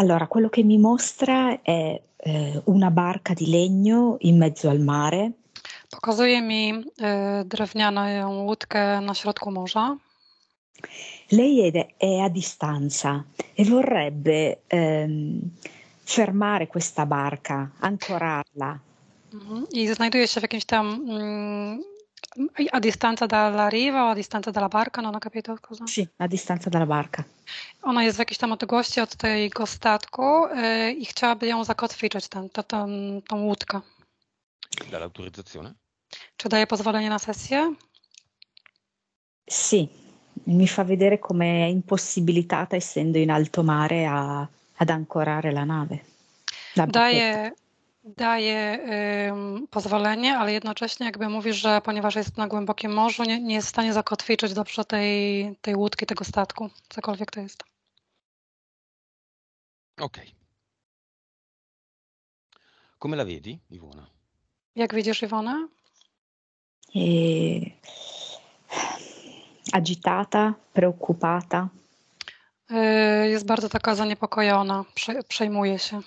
Allora, quello che mi mostra è e, eh, una barca di legno in mezzo al mare. Pokazuje mi e, drewnianą łódkę na środku morza. Lei è, è a distanza e vorrebbe ehm, fermare questa barca, ancorarla. Mhm. I znajduje się w jakimś tam mm, a distanza dalla riva o a distanza dalla barca, Non ho capito cosa. Sì, a distanza dalla barca. Ona jest w jakiejś tam odległości od tego statku yy, i chciałaby ją zakotwiczyć, ten, to, tą, tą łódkę. Dall'autorizzazione? Czy daje pozwolenie na sesję? Sì, mi fa vedere come è impossibilitata, essendo in alto mare, a, ad ancorare la nave. La daje, daje pozwolenie, ale jednocześnie jakby mówi, że ponieważ jest na głębokim morzu, nie, nie jest w stanie zakotwiczyć dobrze tej, tej łódki, tego statku, cokolwiek to jest. Ok. Come la vedi, Iwona? Jak widzisz Iwonę? Yy, agitata, preoccupata. Yy, jest bardzo taka zaniepokojona, przejmuje się.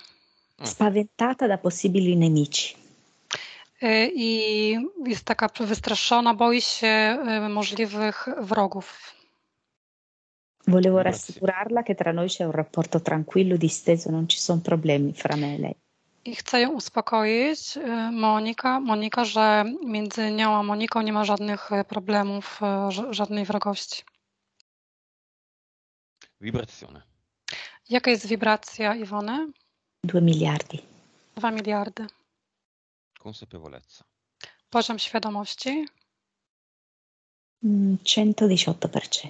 Mm. spaventata da possibili nemici. E, I jest taka wystraszona, boi się e, możliwych wrogów. Volevo rassicurarla che tra noi c'è un rapporto tranquillo, disteso, non ci sono problemi fra me e lei. I chcę ją uspokoić, e, Monika, Monika, że między nią a Moniką nie ma żadnych problemów, żadnej wrogości. Wibracjone. Jaka jest wibracja Iwony? 2 miliardi. 2 miliardy. Consapevolezza. Poziom świadomości? 118%.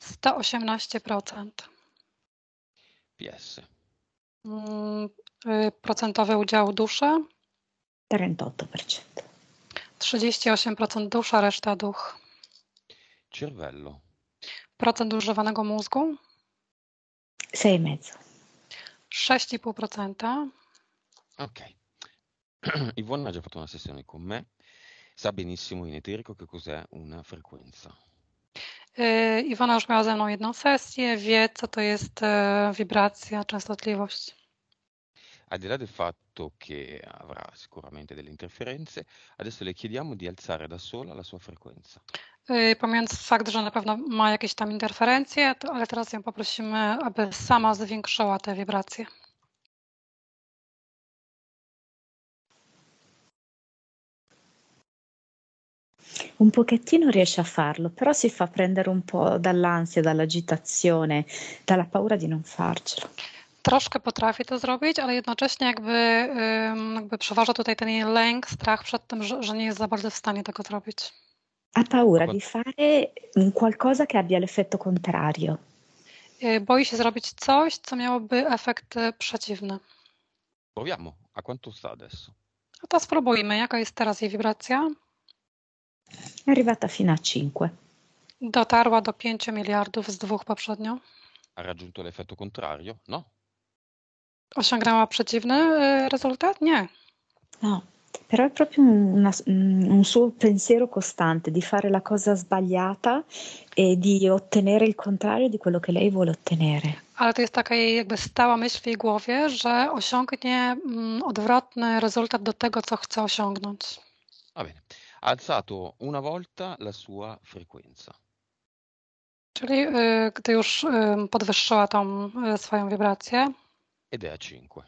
118%. PS. Procentowy udział duszy? 38%. 38% dusza, reszta duch. Cervello. Procent używanego mózgu? 6,5. 6,5%. Ok. Ivonna ha già fatto una sessione con me, sa benissimo in eterico che cos'è una frequenza. Y, Iwona już miała ze mną jedną sesję, wie co to jest y, wibracja, częstotliwość. A di là del fatto detto che avrà sicuramente delle interferenze. Adesso le chiediamo di alzare da sola la sua frequenza. Pomijając fakt, że na pewno ma jakieś tam interferencje, to, ale teraz ją poprosimy, aby sama zwiększyła te wibracje. Un pochettino riesce a farlo, però si fa prendere un po' dall'ansia, dall'agitazione, dalla paura di non farcela. troszkę potrafi to zrobić, ale jednocześnie jakby, jakby przeważa tutaj ten jej lęk, strach przed tym, że, że, nie jest za bardzo w stanie tego zrobić. A paura di fare qualcosa che abbia l'effetto contrario. Y, boi się zrobić coś, co miałoby efekt y, przeciwny. Proviamo, a quanto sta adesso? A no to spróbujmy, jaka jest teraz jej wibracja? Arrivata fino a 5. Dotarła do 5 miliardów z dwóch poprzednio. Ha raggiunto l'effetto contrario? No. osiągnęła przeciwny rezultat? Nie. No, però è proprio una, mm, un suo pensiero costante di fare la cosa sbagliata e di ottenere il contrario di quello che lei vuole ottenere. Ale to jest taka jej jakby stała myśl w jej głowie, że osiągnie mm, odwrotny rezultat do tego, co chce osiągnąć. Va bene. Ha alzato una volta la sua frequenza. Czyli y, gdy już y, podwyższyła tą y, swoją wibrację, ed è a 5.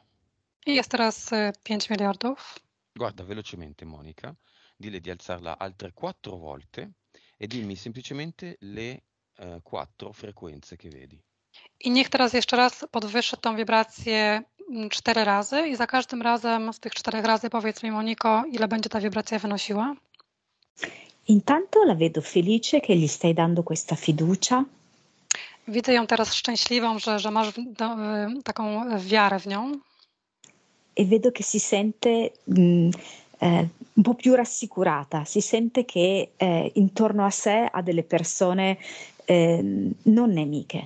I jest 5 miliardów. Guarda velocemente Monica, dile di alzarla altre 4 volte e dimmi semplicemente le eh, 4 frequenze che vedi. I niech teraz jeszcze raz podwyższy tą wibrację 4 mm, razy i za każdym razem z tych 4 razy powiedz mi Moniko, ile będzie ta wibracja wynosiła. Intanto la vedo felice che gli stai dando questa fiducia widzę ją teraz szczęśliwą, że, że masz do, taką wiarę w nią. E vedo che si sente mh, mm, eh, un po' più rassicurata, si sente che eh, intorno a sé ha delle persone eh, non nemiche.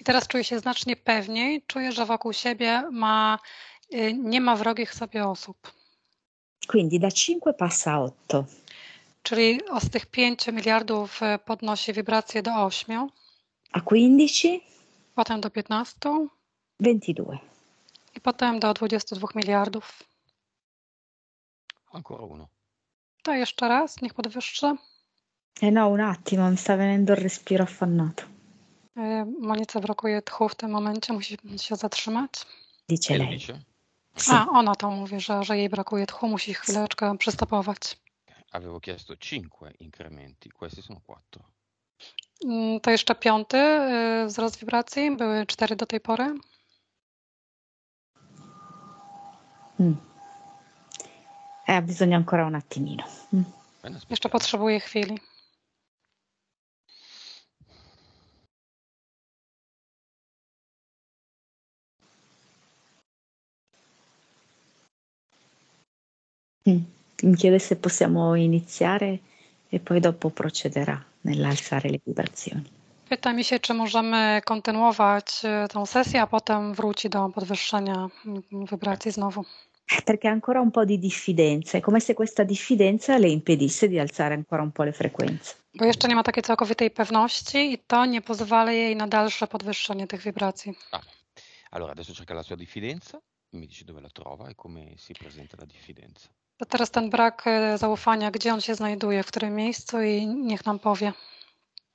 I teraz czuje się znacznie pewniej, czuje, że wokół siebie ma, e, nie ma wrogich sobie osób. Quindi da 5 passa a 8. Czyli z tych 5 miliardów e, podnosi wibracje do 8 a 15, potem do 15 22 i potem do 22 miliardów. Ancora uno. To jeszcze raz, niech podwyższy. E no, un attimo, mi sta venendo il respiro affannato. E, Monice brakuje tchu w tym momencie, musi się zatrzymać. Dice lei. A, ona to mówi, że, że jej brakuje tchu, musi chwileczkę przystopować. Avevo chiesto 5 incrementi, questi sono 4. Mm, to jeszcze piąty y, wzrost wibracji. Były cztery do tej pory. Mm. Eh, bisogna ancora un attimino. Mm. Jeszcze potrzebuję chwili. Mi hmm. chiede se possiamo iniziare e y, poi dopo procederà nell'alzare le vibrazioni. Pyta mi się, czy możemy kontynuować e, tę sesję, a potem wróci do podwyższenia mm, wibracji znowu. Perché ha ancora un po' di diffidenza, è come se questa diffidenza le impedisse di alzare ancora un po' le frequenze. Bo jeszcze nie ma takiej całkowitej pewności i to nie pozwala jej na dalsze podwyższenie tych wibracji. Ah. Allora, adesso cerca la sua diffidenza, mi dici dove la trova e come si presenta la diffidenza. Teraz ten brak zaufania, gdzie on się znajduje, w którym miejscu i niech nam powie.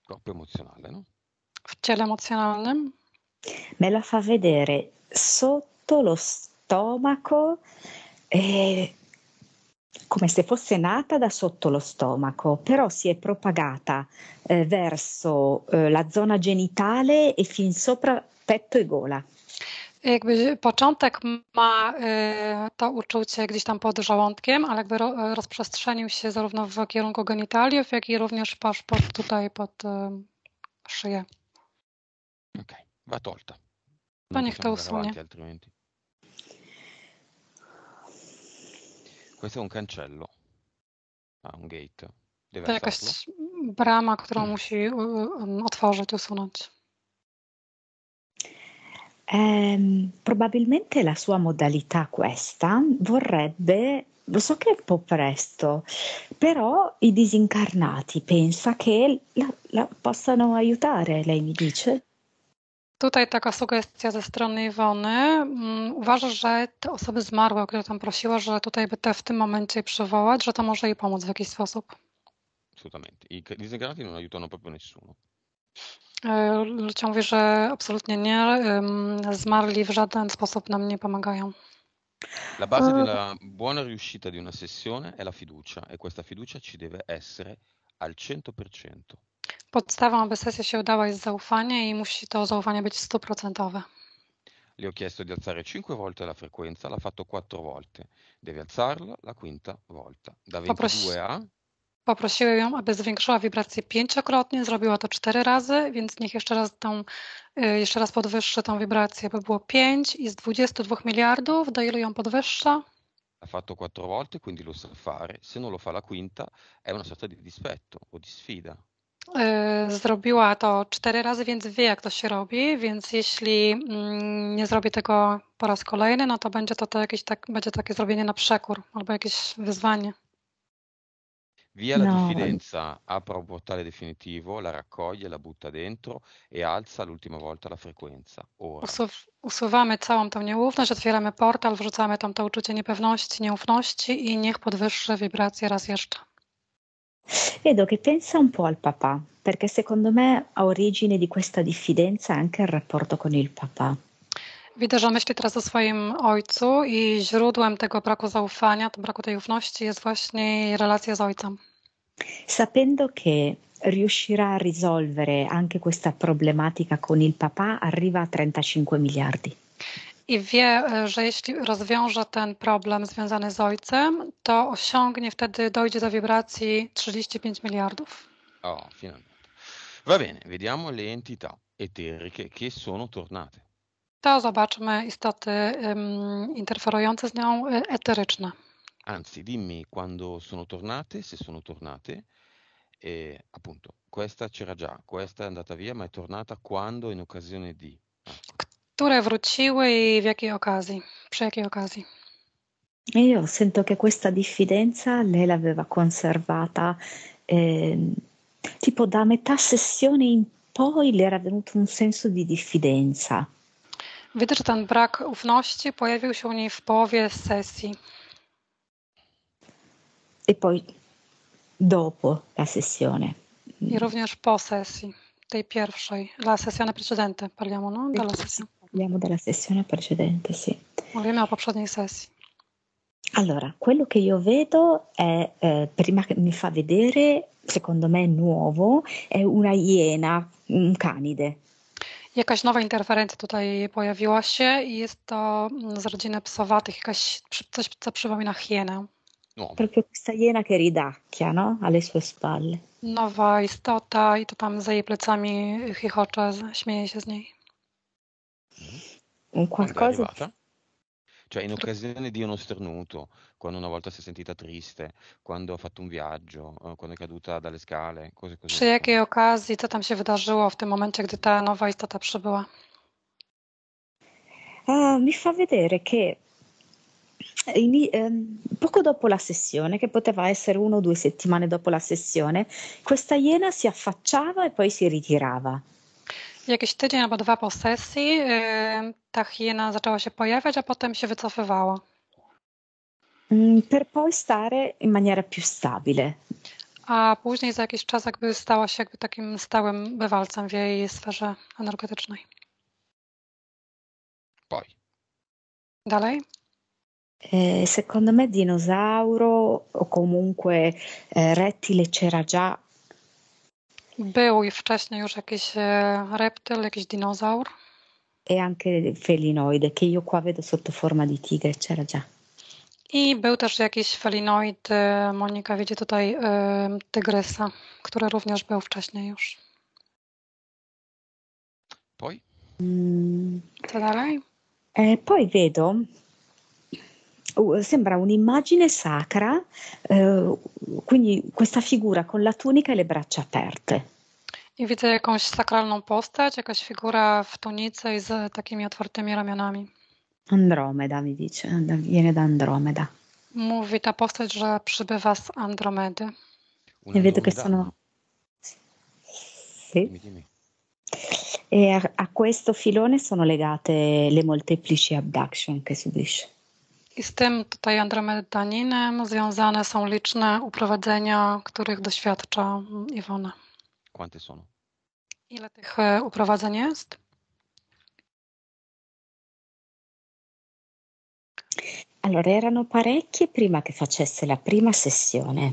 Corpo emozionale, no? W ciele emozjonalnym? Me la fa vedere sotto lo stomaco, eh, come se fosse nata da sotto lo stomaco, però si è propagata eh, verso eh, la zona genitale e fin sopra petto e gola. jakby początek ma y, to uczucie gdzieś tam pod żołądkiem, ale jakby rozprzestrzenił się zarówno w kierunku genitaliów, jak i również paszport tutaj pod y, szyję. Okej, okay. va tolta. To niech to usunie. Altrimenti. Questo è un cancello. Ah, un gate. Deve to jakaś brama, którą mm. musi y, otworzyć, usunąć. Eh, probabilmente la sua modalità questa vorrebbe lo so che è un po' presto, però i disincarnati pensa che la, la possano aiutare, lei mi dice. Tutaj taka sugestia ze strony Iwony. Mm, Uważa, że te osoby zmarłe, o które tam prosiła, że tutaj by te w tym momencie przywołać, że to może jej pomóc w jakiś sposób. Assolutamente. I disincarnati non aiutano proprio nessuno. Ludziom mówię, że absolutnie nie. Zmarli w żaden sposób nam nie pomagają. La base della buona riuscita di una sessione è la fiducia e questa fiducia ci deve essere al 100%. Podstawą, aby sesja się udała, jest zaufanie i musi to zaufanie być stuprocentowe. Gli ho chiesto di alzare 5 volte la frequenza, l'ha fatto 4 volte. Devi alzarlo la quinta volta. Da 22 a Poprosiły ją, aby zwiększyła wibrację pięciokrotnie, zrobiła to cztery razy, więc niech jeszcze raz tą, y, jeszcze raz podwyższy tą wibrację, by było 5 i z 22 miliardów, do ilu ją podwyższa? L'ha fatto quattro volte, quindi lo sa fare. Se non lo fa la quinta, è una sorta di dispetto o di sfida. Y, zrobiła to cztery razy, więc wie, jak to się robi, więc jeśli mm, nie zrobi tego po raz kolejny, no to będzie to, to jakieś tak, będzie takie zrobienie na przekór albo jakieś wyzwanie. Via la no. diffidenza, apre un portale definitivo, la raccoglie, la butta dentro e alza l'ultima volta la frequenza. Ora. Usuw- usuwamy całą tą nieufność, otwieramy portal, wrzucamy tam to uczucie niepewności, nieufności i niech podwyższy wibrację raz jeszcze. Vedo che pensa un po' al papà, perché secondo me a origine di questa diffidenza è anche il rapporto con il papà. Widzę, że myśli teraz o swoim ojcu i źródłem tego braku zaufania, tego braku tej ufności jest właśnie relacja z ojcem. Sapendo che riuscirà a risolvere anche questa problematica con il papà, arriva a 35 miliardi. I wie, e, że jeśli rozwiąże ten problem związany z ojcem, to osiągnie wtedy, dojdzie do wibracji 35 miliardów. O, oh, finalmente. Va bene, vediamo le entità eteriche che sono tornate. To zobaczmy istoty ym, interferujące z nią eteryczne. Anzi, dimmi quando sono tornate, se sono tornate, e appunto, questa c'era già, questa è andata via, ma è tornata quando, in occasione di. Ecco. Które wróciły i w jakiej okazji? Przy jakiej okazji? Io sento che questa diffidenza lei l'aveva conservata eh, tipo da metà sessione in poi le era venuto un senso di diffidenza. Widzę, że ten brak ufności pojawił się u niej w połowie sesji. E poi dopo la sessione. I również po sesji, tej pierwszej, la sessione precedente, parliamo, no? Della Parliamo della sessione precedente, sì. Mówimy o poprzedniej sesji. Allora, quello che io vedo è, eh, prima che mi fa vedere, secondo me nuovo, è una iena, un canide. jakaś nowa interferencja tutaj pojawiła się i jest to mm, z rodziny psowatych, jakaś, coś co przypomina hienę. No. Proprio questa iena che ridacchia, no? Alle sue spalle. Nowa istota i to tam za jej plecami chichocze, śmieje się z niej. Un qualcosa... cioè in occasione di uno sternuto, quando una volta si è sentita triste, quando ha fatto un viaggio, eh, quando è caduta dalle scale, cose così. Przy jakiej okazji, co tam się wydarzyło w tym momencie, gdy ta nowa istota przybyła? Uh, mi fa vedere che in, eh, poco dopo la sessione, che poteva essere una o due settimane dopo la sessione, questa iena si affacciava e poi si ritirava. Jakiś tydzień albo dwa po sesji y, ta hiena zaczęła się pojawiać, a potem się wycofywała. Mm, per poi stare in maniera più stabile. A później za jakiś czas jakby stała się jakby takim stałym bywalcem w jej sferze energetycznej. Poi. Dalej? E, secondo me dinosauro o comunque eh, rettile c'era già był i wcześniej już jakiś e, reptyl, jakiś dinozaur. E anche felinoide, che io qua vedo sotto forma di tigre, c'era già. I był też jakiś felinoid, e, Monika widzi tutaj e, tygrysa, który również był wcześniej już. Poi? Mm. Co dalej? E, poi vedo sembra un'immagine sacra, eh, quindi questa figura con la tunica e le braccia aperte. I widzę jakąś sakralną postać, jakaś figura w tunice i z takimi otwartymi ramionami. Andromeda mi dice, viene da Andromeda. Mówi ta postać, że przybywa z Andromedy. E vedo che sono... Sì. Dimmi, E a, a questo filone sono legate le molteplici abduction che subisce. I z tym tutaj Andromedaninem związane są liczne uprowadzenia, których doświadcza mm, Iwona. sono? Ile tych e, uprowadzeń jest? Allora, erano parecchie prima che facesse la prima sessione.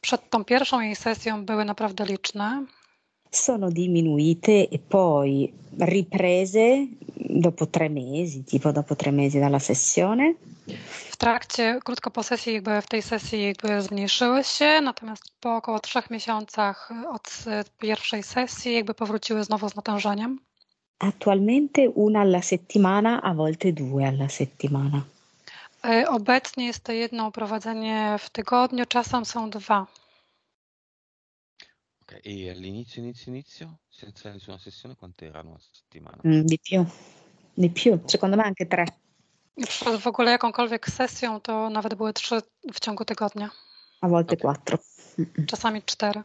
Przed tą pierwszą jej sesją były naprawdę liczne sono diminuite e poi riprese dopo tre mesi, tipo dopo tre mesi dalla sessione. W trakcie, krótko po sesji, jakby w tej sesji jakby zmniejszyły się, natomiast po około trzech miesiącach od e, pierwszej sesji jakby powróciły znowu z natężeniem. Attualmente una alla settimana, a volte due alla settimana. E, obecnie jest to jedno prowadzenie w tygodniu, czasem są dwa. e all'inizio, inizio, inizio, senza nessuna sessione, quante erano a settimana? Mm, di più, di più, Secondo me anche tre. W ogóle jakąkolwiek sesją, to nawet były trzy w ciągu tygodnia. A volte okay. quattro. Czasami cztery.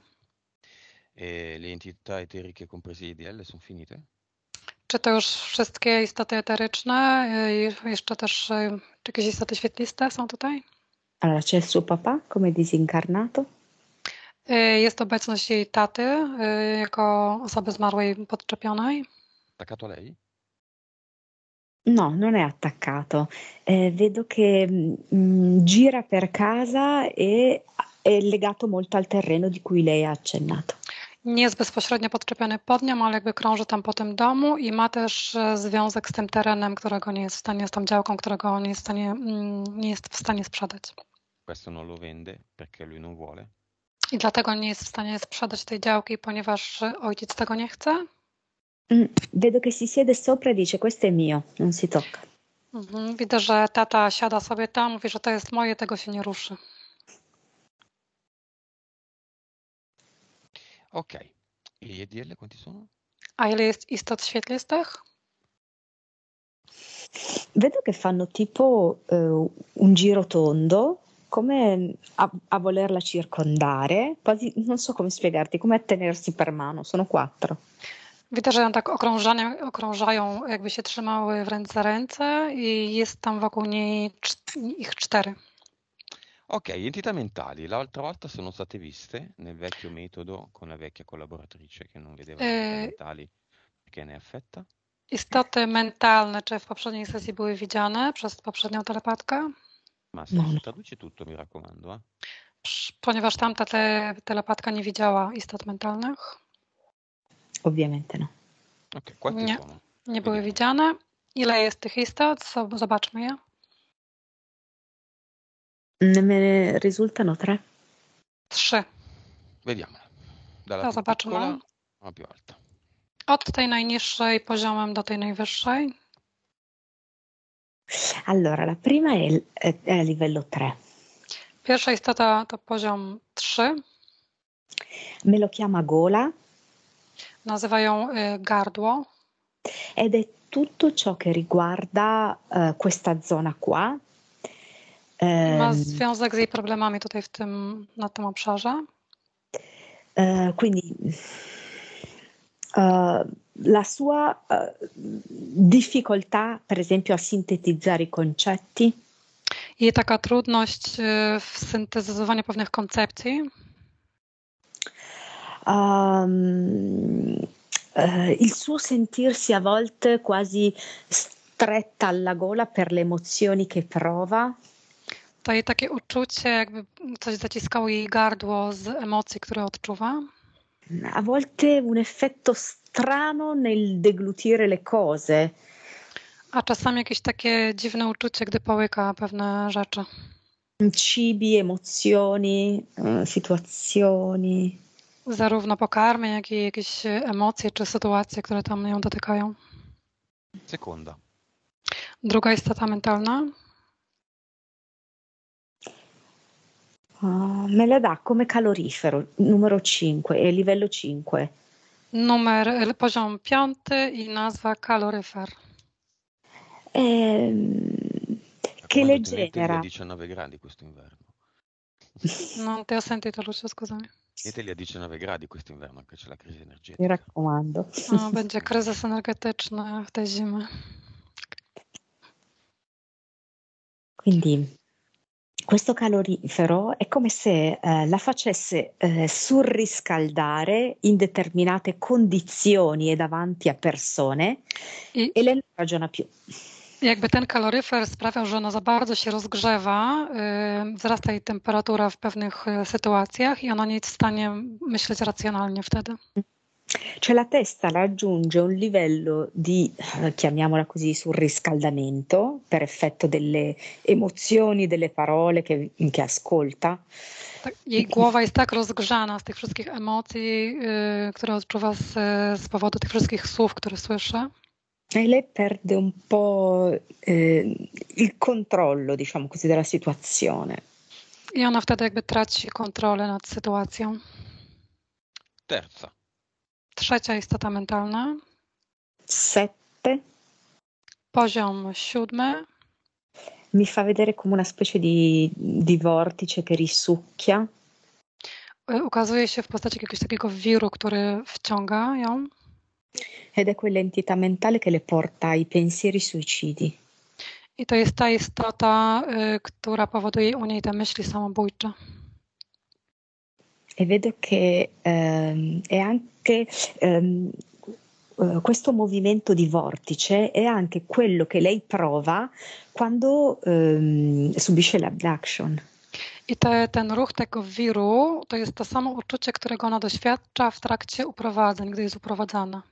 E le entità eteriche comprese IDL sono finite? Czy to już wszystkie istoty eteryczne? I jeszcze też jakieś istoty świetliste są tutaj? Allora, c'è il suo papà come disincarnato? Y, jest obecność jej taty y, jako osoby zmarłej podczepionej? Attaccato lei? No, non è attaccato. Eh, vedo che mh, mm, gira per casa e è legato molto al terreno di cui lei ha accennato. Nie jest bezpośrednio podczepiony pod nią, ale jakby krąży tam po tym domu i ma też e, związek z tym terenem, którego nie jest w stanie, z tą działką, którego nie jest w stanie, mm, nie jest w stanie sprzedać. Questo non lo vende perché lui non vuole. I dlatego nie jest w stanie sprzedać tej działki, ponieważ ojciec tego nie chce? Mm, vedo che si siede sopra e dice questo è mio, non si tocca. Mhm, widzę, że tata siada sobie tam, mówi, że to jest moje, tego się nie ruszy. Ok. E I e quanti sono? A ile jest istot świetlistych? Vedo che fanno tipo uh, un giro tondo come a, a volerla circondare, quasi non so come spiegarti, come a tenersi per mano, sono quattro. Widać, że ją tak okrążają, okrążają, jakby się trzymały w ręce ręce i jest tam wokół niej ich cztery. Ok, entità mentali. L'altra volta sono state viste nel vecchio metodo con la vecchia collaboratrice che non vedeva e... Eh, mentali perché ne è affetta. Istoty mentalne, czy w poprzedniej sesji były widziane przez poprzednią telepatkę? Ma senso, no. no. traduci tutto, mi raccomando. Ponieważ tamta te, telepatka nie widziała istot mentalnych? Ovviamente no. Okay, nie, nie były widziane. Ile jest tych istot? Zobaczmy je. Ne risultano tre. Trzy. Vediamola. to zobaczymy. Od tej najniższej poziomem do tej najwyższej. Allora, la prima è, è, a livello 3. Pierwsza istota to poziom 3. Me lo chiama gola. Nazywa ją y, gardło. Ed è tutto ciò che riguarda uh, questa zona qua. Ma ehm, związek z jej problemami tutaj w tym, na tym obszarze? Uh, quindi uh, la sua uh, difficoltà, per esempio, a sintetizzare i concetti? I taka trudność y, w syntetyzowaniu pewnych koncepcji? Um, il suo sentirsi a volte quasi stretta alla gola per le emozioni che prova? To jej takie uczucie, jakby coś zaciskało jej gardło z emocji, które odczuwa? a volte un effetto strano nel deglutire le cose. A czasami jakieś takie dziwne uczucie, gdy połyka pewne rzeczy. Cibi, emozioni, e, sytuacjoni. Zarówno pokarmy, jak i jakieś emocje czy sytuacje, które tam ją dotykają. Sekunda. Druga istota mentalna Uh, me la dà come calorifero, numero 5, eh, ehm, è livello 5. Numer, poziom 5 i nazwa kaloryfer. Ehm, che le genera? 19 gradi questo inverno. Non ti ho sentito Lucia, scusami. Italia 19 gradi questo inverno, anche c'è la crisi energetica. Mi raccomando. No, ah, będzie kryzys energetyczny w tej zimy. Quindi questo calorifero è come se eh, la facesse eh, surriscaldare in determinate condizioni e davanti a persone I, e lei non ragiona più. Jakby ten kaloryfer sprawia, że ona za bardzo się rozgrzewa, yy, wzrasta jej temperatura w pewnych sytuacjach i ona nie jest w stanie myśleć racjonalnie wtedy. Mm. Cioè la testa raggiunge un livello di, eh, chiamiamola così, surriscaldamento per effetto delle emozioni, delle parole che, che ascolta. Tak, jej głowa jest tak rozgrzana z tych wszystkich emocji, yy, które odczuwa z, z powodu tych wszystkich słów, które słyszy. E lei perde un po' eh, il controllo, diciamo così, della situazione. I ona wtedy jakby traci kontrolę nad sytuacją. Terza. Trzecia istota mentalna. Sette. Poziom siódmy. Mi fa vedere come una specie di, di vortice che risucchia. Ukazuje się w postaci jakiegoś takiego wiru, który wciąga ją. Ed è quell'entità mentale che le porta ai pensieri suicidi. I to jest ta istota, y, która powoduje u niej te myśli samobójcze e vedo che ehm, è anche ehm, eh, questo movimento di vortice è anche quello che lei prova quando ehm, subisce l'abduction. I te, ten ruch tego wiru to jest to samo uczucie, którego ona doświadcza w trakcie uprowadzeń, gdy jest uprowadzana.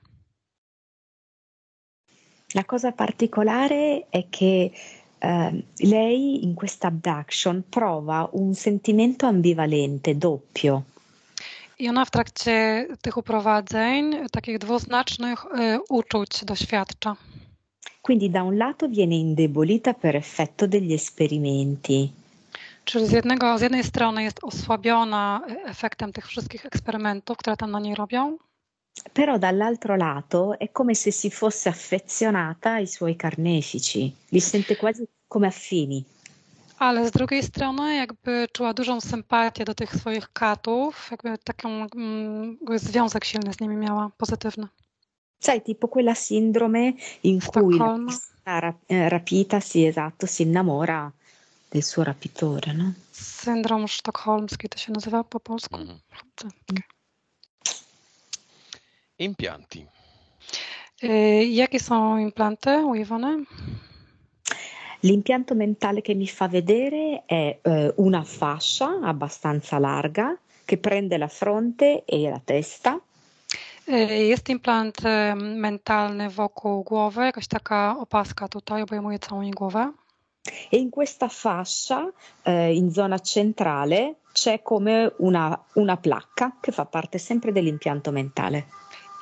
La cosa particolare è che Uh, lei in questa abduction prova un sentimento ambivalente doppio. I ona w trakcie tych uprowadzeń takich dwuznacznych y, uczuć doświadcza. Quindi da un lato viene indebolita per effetto degli esperimenti. Czyli z, jednego, z jednej strony jest osłabiona y, efektem tych wszystkich eksperymentów, które tam na niej robią. Però dall'altro lato è come se si fosse affezionata ai suoi carnefici, li sente quasi come affini ale z drugiej strony jakby czuła dużą sympatię do tych swoich katów, jakby taki mm, związek silny z nimi miała, pozytywny. Sai, tipo quella sindrome in cui Stockholm. la eh, rapita, sì, esatto, si innamora del suo rapitore, no? Syndrom sztokholmski to się nazywa po polsku. Mhm. Okay. Tak. Mm. Impianti. Y jakie są implanty u Iwony? L'impianto mentale che mi fa vedere è eh, una fascia abbastanza larga che prende la fronte e la testa. Eh, jest implant ehm, mentalny wokół głowy, jakaś taka opaska tutaj obejmuje całą głowę. E in questa fascia, eh, in zona centrale, c'è come una, una placca che fa parte sempre dell'impianto mentale.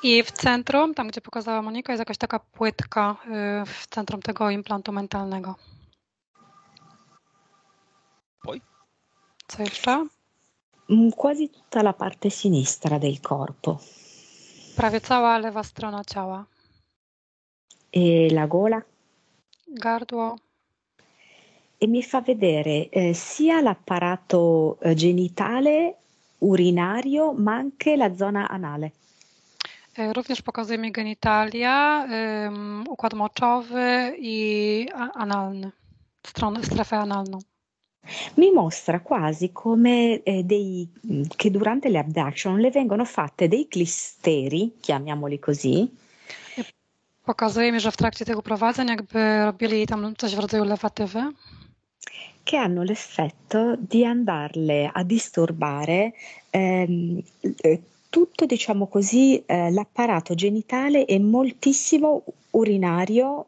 I w centrum, tam gdzie pokazała Monika, jest jakaś taka płytka w centrum tego implantu mentalnego. Poi? Co jeszcze? Mm, quasi tutta la parte sinistra del corpo. Prawie cała lewa strona ciała. E la gola? Gardło. E mi fa vedere eh, sia l'apparato genitale, urinario, ma anche la zona anale. Również pokazujemy genitalia, układ moczowy i analny, stronę, strefę analną. Mi mostra quasi come eh, dei, che durante le abduction le vengono fatte dei clisteri, chiamiamoli così. Pokazuje że w trakcie tych uprowadzeń jakby robili tam coś w rodzaju lewatywy. Che hanno l'effetto di andarle a disturbare ehm, eh, tutto diciamo così eh, l'apparato genitale e moltissimo urinario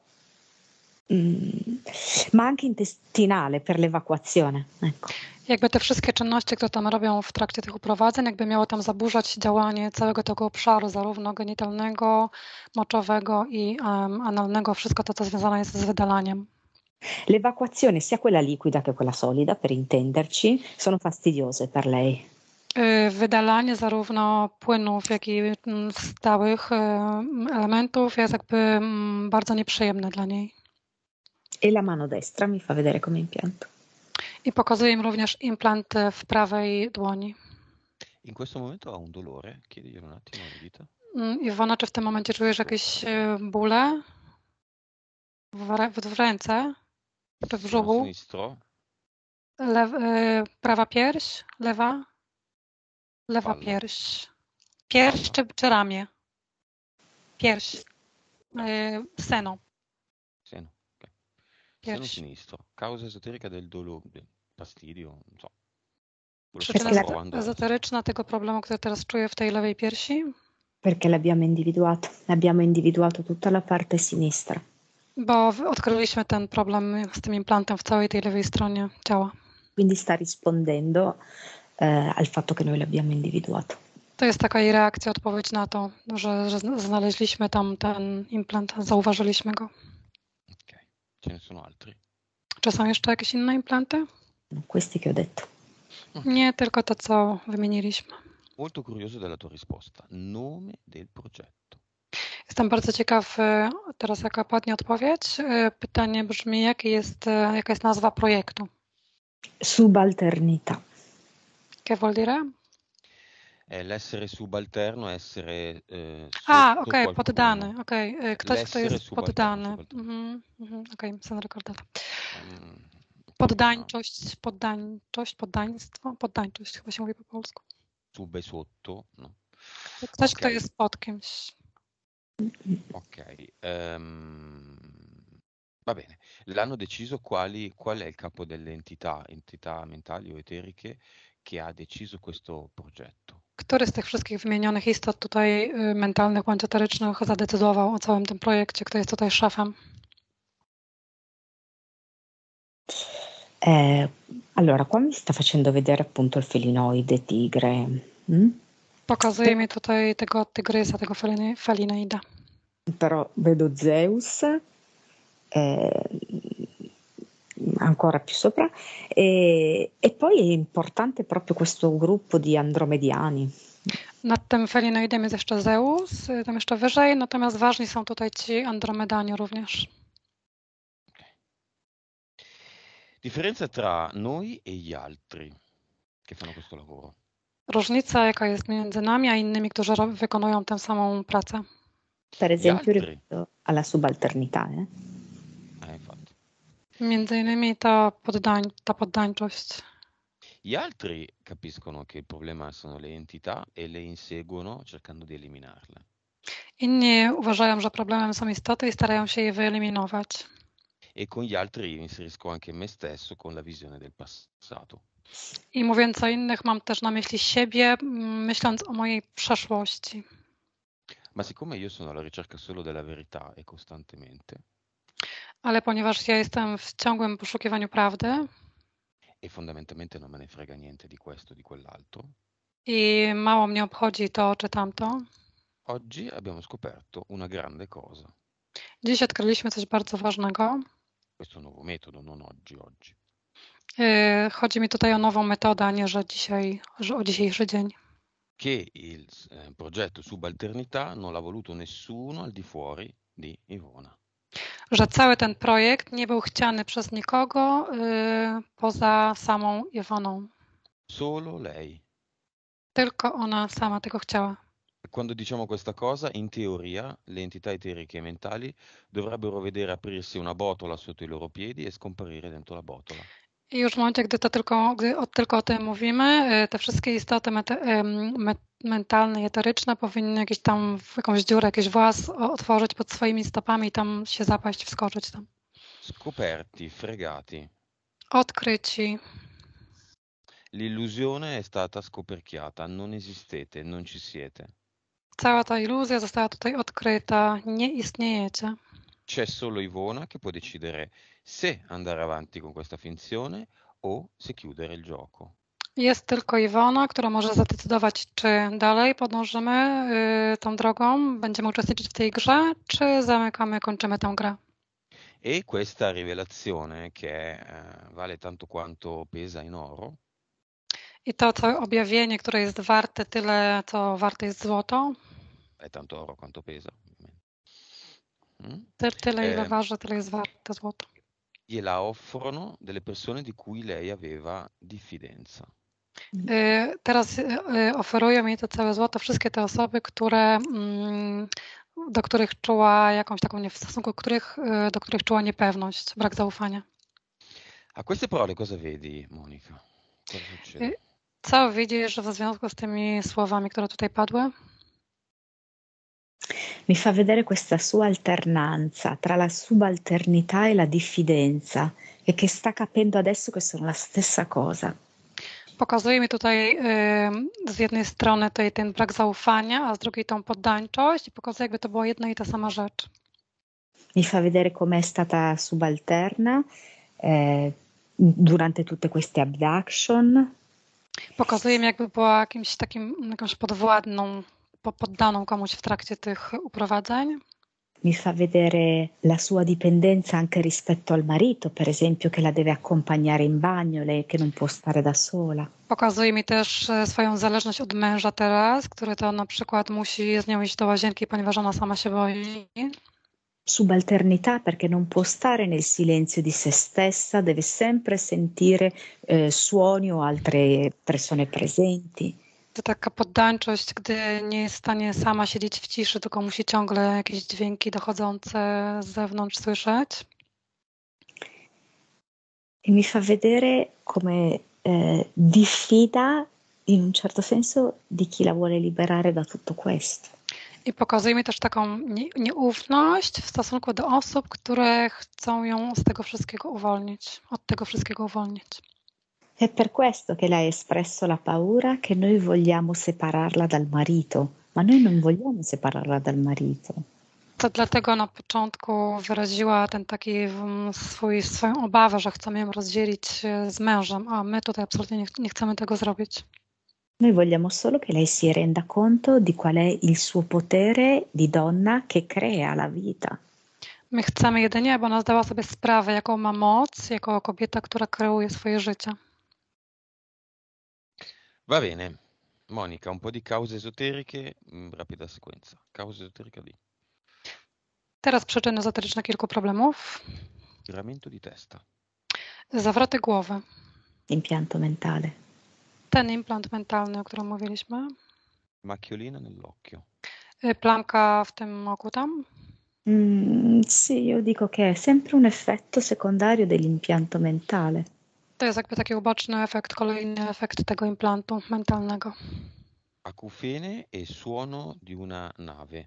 mm, ma anche intestinale per l'ewakuazione. Ecco. Jakby te wszystkie czynności, które tam robią w trakcie tych uprowadzeń, jakby miało tam zaburzać działanie całego tego obszaru, zarówno genitalnego, moczowego i um, analnego, wszystko to, co związane jest z wydalaniem. L'ewacuazione, sia quella liquida che quella solida, per intenderci, sono fastidiose per lei. Y, wydalanie zarówno płynów, jak i mm, stałych y, elementów jest jakby mm, bardzo nieprzyjemne dla niej. I e la mano destra mi fa vedere come impianto. I pokazuje im również implant w prawej dłoni. In questo momento ha un dolore? Chiedigli un attimo la dita. Mm, Iwona, czy w tym momencie czujesz jakieś e, bóle w, w, ręce czy w brzuchu? Lew, e, prawa pierś, lewa? Lewa Palne. pierś. Pierś czy, czy ramię? Pierś. Eh, seno. Seno, ok. Seno sinistro. Causa esoterica del dolore, fastidio, non so. Quello che Przyczyna Perché stavo la- provando adesso. ezoteryczna tego problemu, który teraz czuję w tej lewej piersi, Perché l'abbiamo individuato, abbiamo individuato tutta la parte sinistra. bo w- odkryliśmy ten problem z tym implantem w całej tej lewej stronie ciała. Quindi sta rispondendo eh, al fatto che noi l'abbiamo individuato. To jest taka jej reakcja, odpowiedź na to, że, że znaleźliśmy tam ten implant, zauważyliśmy go. Okay. Ce ne sono altri? Czy są jeszcze jakieś inne implanty? No, questi che ho detto. Mhm. Nie, tylko to, co wymieniliśmy. Molto curioso della tua risposta. Nome del progetto. Jestem bardzo ciekaw teraz, jaka padnie odpowiedź. Pytanie brzmi, jaki jest, jaka jest nazwa projektu? Subalternita. Che vuol dire? È l'essere subalterno, essere eh, Ah, ok, poddan, ok. Eh, ktoś, kto jest poddany. Mhm, mhm, okej, sono sobie rekordata. Poddańczość, poddańczość, poddaństwo, poddańczość chyba się mówi po polsku. Sube sotto, no. Ktoś, okay. kto jest pod kimś. Ok, um, va bene. L'hanno deciso quali, qual è il capo delle entità, entità mentali o eteriche, perché ha deciso questo progetto. Który z tych wszystkich wymienionych istot tutaj y, mentalnych, łączatorycznych zadecydował o całym tym projekcie? Kto jest tutaj szefem? Eh, allora, qua mi sta facendo vedere appunto il felinoide tigre. Mm? Pokazuje Te... mi tutaj tego tygrysa, tego felinoida. Però vedo Zeus, eh, ancora più sopra. E, e poi è importante proprio questo gruppo di andromediani, nad tym felinoidem jest jeszcze Zeus, tam jeszcze wyżej, natomiast ważni są tutaj ci Andromedanie również. Differenza tra noi e gli altri che fanno questo lavoro. Różnica jaka jest między nami a innymi, którzy wykonują tę samą pracę. Per esempio, alla subalternità. Eh? Między innymi ta, poddań, ta poddańczość. Gli altri capiscono che il problema sono le entità e le inseguono cercando di eliminarle. Inni uważają, że problemem są istoty i starają się je wyeliminować. E con gli altri inserisco anche me stesso con la visione del passato. I mówiąc o innych, mam też na myśli siebie, mm, myśląc o mojej przeszłości. Ma siccome io sono alla ricerca solo della verità e costantemente ale ponieważ ja jestem w ciągłym poszukiwaniu prawdy. E fondamentalmente non me ne frega niente di questo, di quell'altro. I mało mnie obchodzi to czy tamto. Oggi abbiamo scoperto una grande cosa. Dziś odkryliśmy coś bardzo ważnego. Questo nuovo metodo, non oggi, oggi. E, chodzi mi tutaj o nową metodę, a nie że dzisiaj, że o dzisiejszy dzień. Che il eh, progetto subalternità non l'ha voluto nessuno al di fuori di Ivona że cały ten projekt nie był chciany przez nikogo poza samą Iwoną. Solo lei. Tylko ona sama tego chciała. Quando diciamo questa cosa, in teoria le entità eteriche e mentali dovrebbero vedere aprirsi una botola sotto i loro piedi e scomparire dentro la botola. I już w momencie, gdy, to tylko, gdy o, tylko o tym mówimy, y, te wszystkie istoty mety, met, mentalne i eteryczne powinny jakieś tam w jakąś dziurę, jakiś włas otworzyć pod swoimi stopami i tam się zapaść, wskoczyć tam. Scoperti, fregati. Odkryci. L'illusione è stata scoperchiata, non esistete, non ci siete. Cała ta iluzja została tutaj odkryta, nie istniejecie. c'è solo Ivona che può decidere se andare avanti con questa finzione o se chiudere il gioco. Jest tylko Iwona, która może zadecydować, czy dalej podążymy y, tą drogą, będziemy uczestniczyć w tej grze, czy zamykamy, kończymy tę grę. E questa rivelazione, che eh, vale tanto quanto pesa in oro. I to, to objawienie, które jest warte tyle, co warte jest złoto. È tanto oro quanto pesa. Mm. Tyle ile ehm, tyle è svarte złoto. Gliela offrono delle persone di cui lei aveva diffidenza. Mm. E teraz e, e, oferują jej to całe złoto wszystkie te osoby, które, mm, do których czuła jakąś taką, nie, w stosunku których, do których czuła niepewność, brak zaufania. A queste parole cosa vedi, Monika? Co widzisz w związku z tymi słowami, które tutaj padły? Mi fa vedere questa sua alternanza tra la subalternità e la diffidenza e che sta capendo adesso che sono la stessa cosa. Pokazuje mi tutaj y, ehm, z jednej strony tej, ten brak zaufania, a z drugiej tą poddańczość i pokazuje, jakby to była jedna i ta sama rzecz. Mi fa vedere come è stata subalterna eh, durante tutte queste abduction. Pokazuje mi, jakby była jakimś takim, jakąś podwładną poddaną komuś w trakcie tych uprowadzeń? mi fa vedere la sua dipendenza anche rispetto al marito, per esempio, che la deve accompagnare in bagno, lei che non può stare da sola. Pokazuje mi też swoją zależność od męża teraz, który to na przykład musi z nią iść do łazienki, ponieważ ona sama się boi. Subalternità perché non può stare nel silenzio di se stessa, deve sempre sentire eh, suoni o altre persone presenti. to taka poddańczość, gdy nie jest w stanie sama siedzieć w ciszy, tylko musi ciągle jakieś dźwięki dochodzące z zewnątrz słyszeć. E mi fa vedere come eh, diffida in un certo senso di chi la vuole liberare da tutto questo. I pokazuje mi też taką nieufność w stosunku do osób, które chcą ją z tego wszystkiego uwolnić, od tego wszystkiego uwolnić. È per questo che lei ha espresso la paura che noi vogliamo separarla dal marito, ma noi non vogliamo separarla dal marito. To dlatego na początku wyraziła ten taki mm, swój, swoją obawę, że chcemy ją rozdzielić z mężem, a my tutaj absolutnie nie, ch- nie chcemy tego zrobić. Noi vogliamo solo che lei si renda conto di qual è il suo potere di donna che crea la vita. My chcemy jedynie, aby ona zdała sobie sprawę, jaką ma moc, jako kobieta, która kreuje swoje życie. Va bene. Monica, un po' di cause esoteriche, mm, rapida sequenza. Causa esoterica lì. Teraz przyczyny ezoteryczne kilku problemów. Giramento di testa. Zawroty głowy. Impianto mentale. Ten implant mentalny, o którym mówiliśmy. Macchiolina nell'occhio. Plamka w tym oku tam. Mm, sì, io dico che è sempre un effetto secondario dell'impianto mentale. To jest jakby taki uboczny efekt, kolejny efekt tego implantu mentalnego. Acufene e suono di una nave.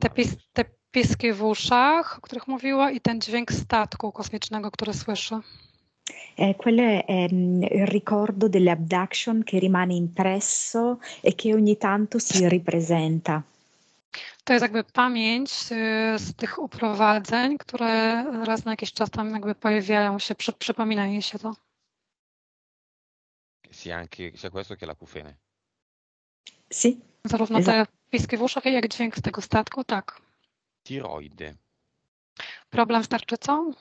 Te, pis, te piski w uszach, o których mówiła, i ten dźwięk statku kosmicznego, który słyszy. E, quello è ehm, il ricordo delle abduction che rimane impresso e che ogni tanto si ripresenta to jest jakby pamięć y, z tych uprowadzeń, które raz na jakiś czas tam jakby pojawiają się, przy, przypomina się to. Sì, anche sia questo che l'acufene. Sì. Zarówno te piski w uszach, jak dźwięk z tego statku, tak. Tiroide. Problem z tarczycą?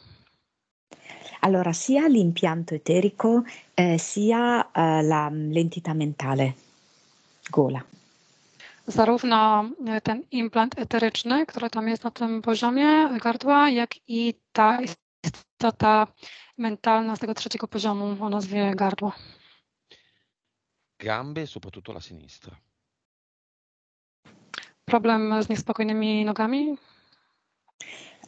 Allora, sia l'impianto eterico eh, sia eh, la, l'entità mentale, gola. zarówno ten implant eteryczny, który tam jest na tym poziomie gardła, jak i ta istota mentalna z tego trzeciego poziomu o nazwie gardło. Gambe, soprattutto la sinistra. Problem z niespokojnymi nogami?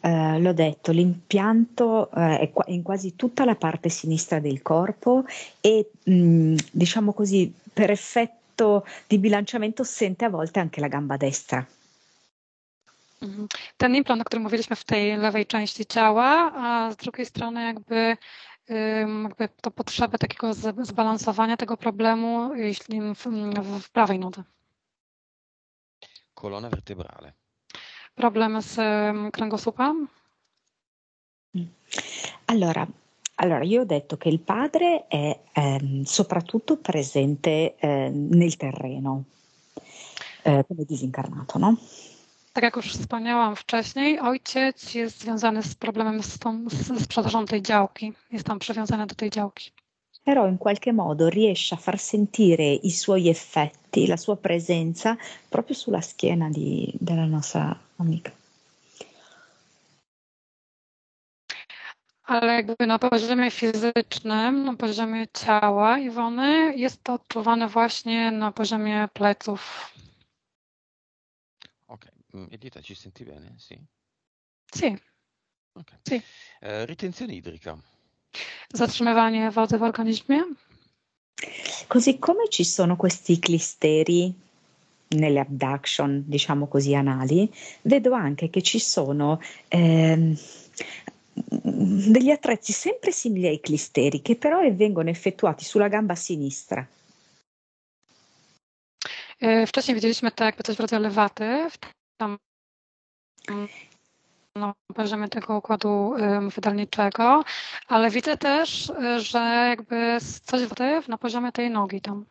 Eh, l'ho detto, l'impianto eh, è qua- in quasi tutta la parte sinistra del corpo e mh, mm, diciamo così per effetto effetto di bilanciamento sente a volte anche la gamba destra. Mhm. Ten implant, o którym mówiliśmy w tej lewej części ciała, a z drugiej strony jakby jakby to potrzebę takiego zbalansowania tego problemu jeśli w, w prawej nodze. Kolona vertebrale. Problem z kręgosłupem? Allora, allora, io ho detto che il padre è ehm, soprattutto presente ehm, nel terreno, eh, come disincarnato, no? Tak jak już wspomniałam wcześniej, ojciec jest związany z problemem z, tą, z sprzedażą tej działki, jest tam przywiązany do tej działki. Però in qualche modo riesce a far sentire i suoi effetti, la sua presenza proprio sulla schiena di, della nostra amica. Ale jakby na poziomie fizycznym, na poziomie ciała Iwony jest to odczuwane właśnie na poziomie pleców. Ok, mm, Edita, ci senti bene? Sì? Sì. Okay. sì. E, ritenzione idrica. Zatrzymywanie wody w organizmie? Così come ci sono questi clisteri nelle abduction, diciamo così, anali, vedo anche che ci sono ehm, degli attrezzi sempre simili ai clisteri che però vengono effettuati sulla gamba sinistra. Wcześniej widzieliśmy to jakby coś w rodzaju Tam no, bierzemy tego układu wydalniczego, ale widzę też, że jakby coś w na poziomie tej nogi tam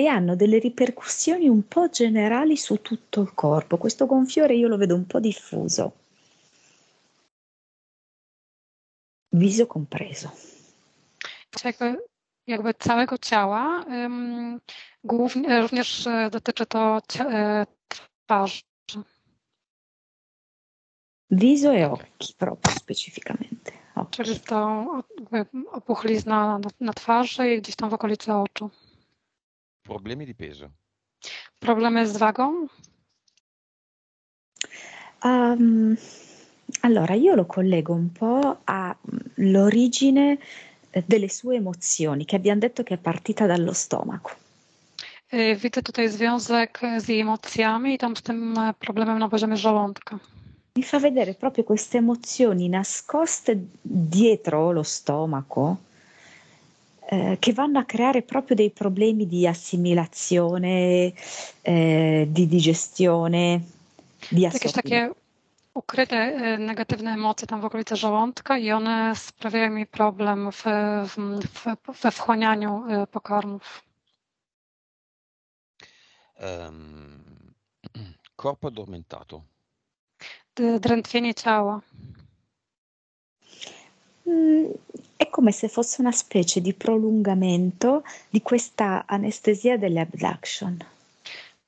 e hanno delle ripercussioni un po' generali su tutto il corpo. Questo gonfiore io lo vedo un po' diffuso. viso compreso. Czego, jakby całego ciała, um, głównie, również e, dotyczy to e, twarzy. Viso e occhi, proprio specyfikamente. Occhi. Czyli to opuchlizna na, na twarzy i gdzieś tam w okolicy oczu. Problemi di peso. Problemy z wagą? Um, Allora, io lo collego un po' all'origine mm, eh, delle sue emozioni, che abbiamo detto che è partita dallo stomaco. Widzę tutaj związek z jej emocjami i tam z tym problemem na poziomie żołądka. Mi fa vedere proprio queste emozioni nascoste dietro lo stomaco eh, che vanno a creare proprio dei problemi di assimilazione, eh, di digestione, di assorbimento ukryte negatywne emocje tam w okolicach żołądka i one sprawiają mi problem w, w, we wchłanianiu pokarmów. Um, corpo addormentato. Drętwienie ciała. Mm, è come se fosse una specie di prolungamento di questa anestesia delle abduction.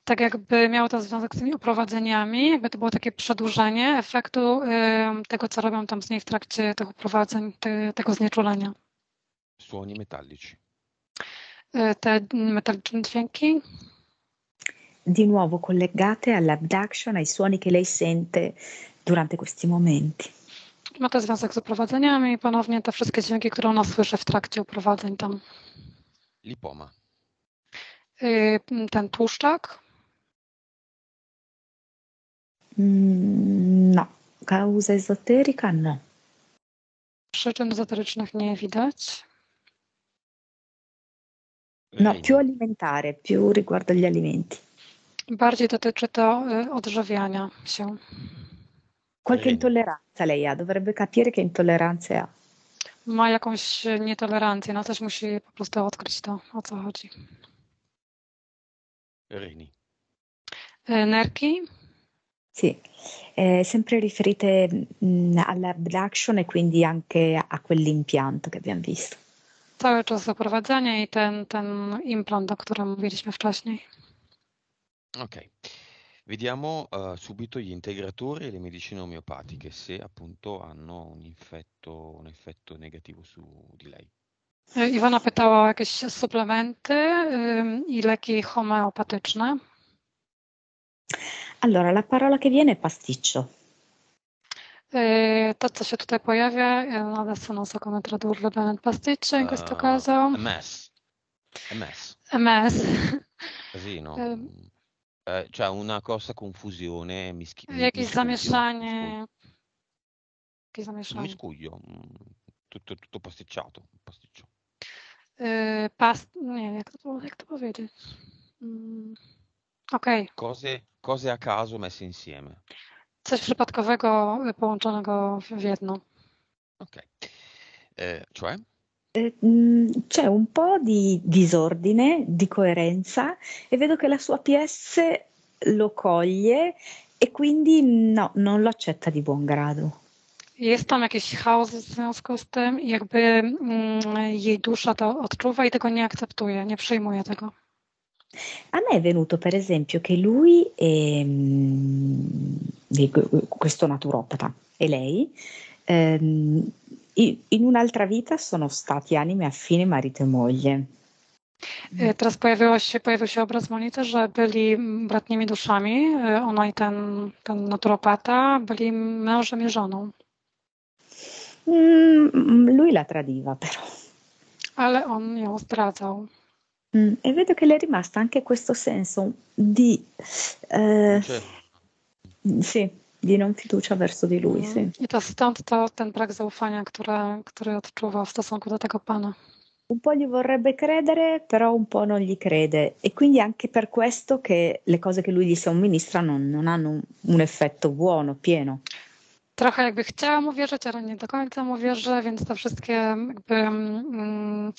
tak jakby miało to związek z tymi uprowadzeniami, jakby to było takie przedłużenie efektu tego, co robią tam z niej w trakcie tych uprowadzeń, te, tego znieczulenia. Suoni metalici. Y, te metaliczne dźwięki? Di nuovo collegate all'abduction, ai suoni che lei sente durante questi momenti. Ma to związek z uprowadzeniami i ponownie te wszystkie dźwięki, które ona słyszy w trakcie uprowadzeń tam. Lipoma. Y, ten tłuszczak. Mm, no, causa esotérica no. Przyczyn ezoterycznych nie widać? No, più alimentare, più riguardo gli alimenti. Bardziej dotyczy to y, odżywiania się. Qualche intolleranza lei ha, dovrebbe capire che intolleranze ha. Ma jakąś nietolerancję, no coś musi po prostu odkryć to, o co chodzi. Rini. Y, nerki? Sì, eh, sempre riferite mh, alla Blackshone e quindi anche a quell'impianto che abbiamo visto. Cały czas doprowadzenie i ten, ten implant, o którym mówiliśmy wcześniej. Ok, vediamo uh, subito gli integratori e le medicine omeopatiche, se appunto hanno un, infetto, un effetto negativo su di lei. Eh, Iwona pytała o jakieś suplementy y, ehm, i leki homeopatyczne. Allora, la parola che viene è pasticcio. Eh, to, co się tutaj pojawia, eh, adesso non so come tradurlo bene il pasticcio in questo ah, caso. Uh, MS. MS. MS. Così, no? Um. Eh, cioè una grossa confusione, mischi- jakieś zamieszanie. Jakieś zamieszanie. Miscuglio, tutto, tutto pasticciato, pasticcio. Yy, eh, pas, nie, jak to, jak to powiedzieć? Mm, Okej. Cose cose a caso messe insieme. Coś przypadkowego połączonego w jedno. Ok. Eh, cioè? Mm, c'è un po' di disordine, di coerenza e vedo che la sua PS lo coglie e quindi no, non lo accetta di buon grado. Jest tam jakiś chaos w związku z tym, jakby mm, jej dusza to odczuwa i tego nie akceptuje, nie przyjmuje tego. A me è venuto per esempio che lui, ehm, questo naturopata, e lei, ehm, in un'altra vita sono stati anime affine marito e moglie. Teraz pojawiła się, pojawił się obraz Monity, że byli bratnimi duszami, ona i ten, ten naturopata, byli mężem i żoną. Mm, mm lui la tradiva però. Ale on ją zdradzał. Mm, e vedo che le è rimasto anche questo senso di... Eh, cioè. sì, di non fiducia verso di lui. Mm. Sì. I to stąd to, ten brak zaufania, które, który odczuwa w stosunku do tego pana. Un po' gli vorrebbe credere, però un po' non gli crede e quindi anche per questo che le cose che lui gli somministra non, non hanno un, un effetto buono, pieno. Trochę jakby chciała mu wierzyć, ale nie do końca mu wierzy, więc te wszystkie jakby... Mm, mm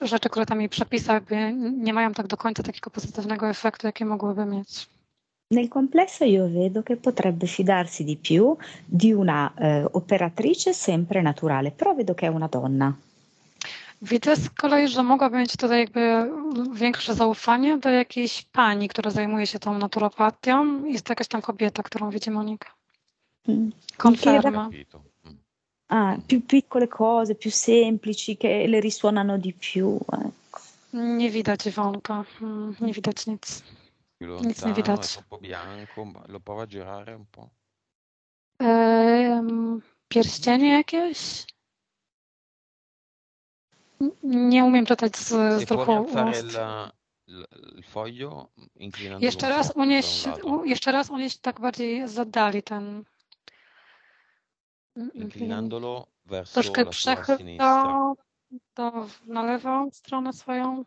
rzeczy, które tam jej przepisał, jakby nie mają tak do końca takiego pozytywnego efektu, jakie mogłyby mieć. Nel complesso io vedo che potrebbe fidarsi di più di una eh, operatrice sempre naturale, però vedo che è una donna. Widzę z kolei, że mogłaby mieć tutaj jakby większe zaufanie do jakiejś pani, która zajmuje się tą naturopatią. Jest to jakaś tam kobieta, którą widzi Monika. Conferma. Mm. Chiedo, Ah, più piccole cose, più semplici, che le risuonano di più. Ecco. Nie widać wąka, nie widać nic. Più lontano, nic nie widać. È bianco, lo prova a girare un po'. Ehm, pierścienie jakieś? Nie umiem czytać z, z drugą foglio Jeszcze raz unieść, u, jeszcze raz unieść tak bardziej zadali ten Mm, mm, mm. inclinandolo verso Troszkę la sua sinistra. To na lewą stronę swoją.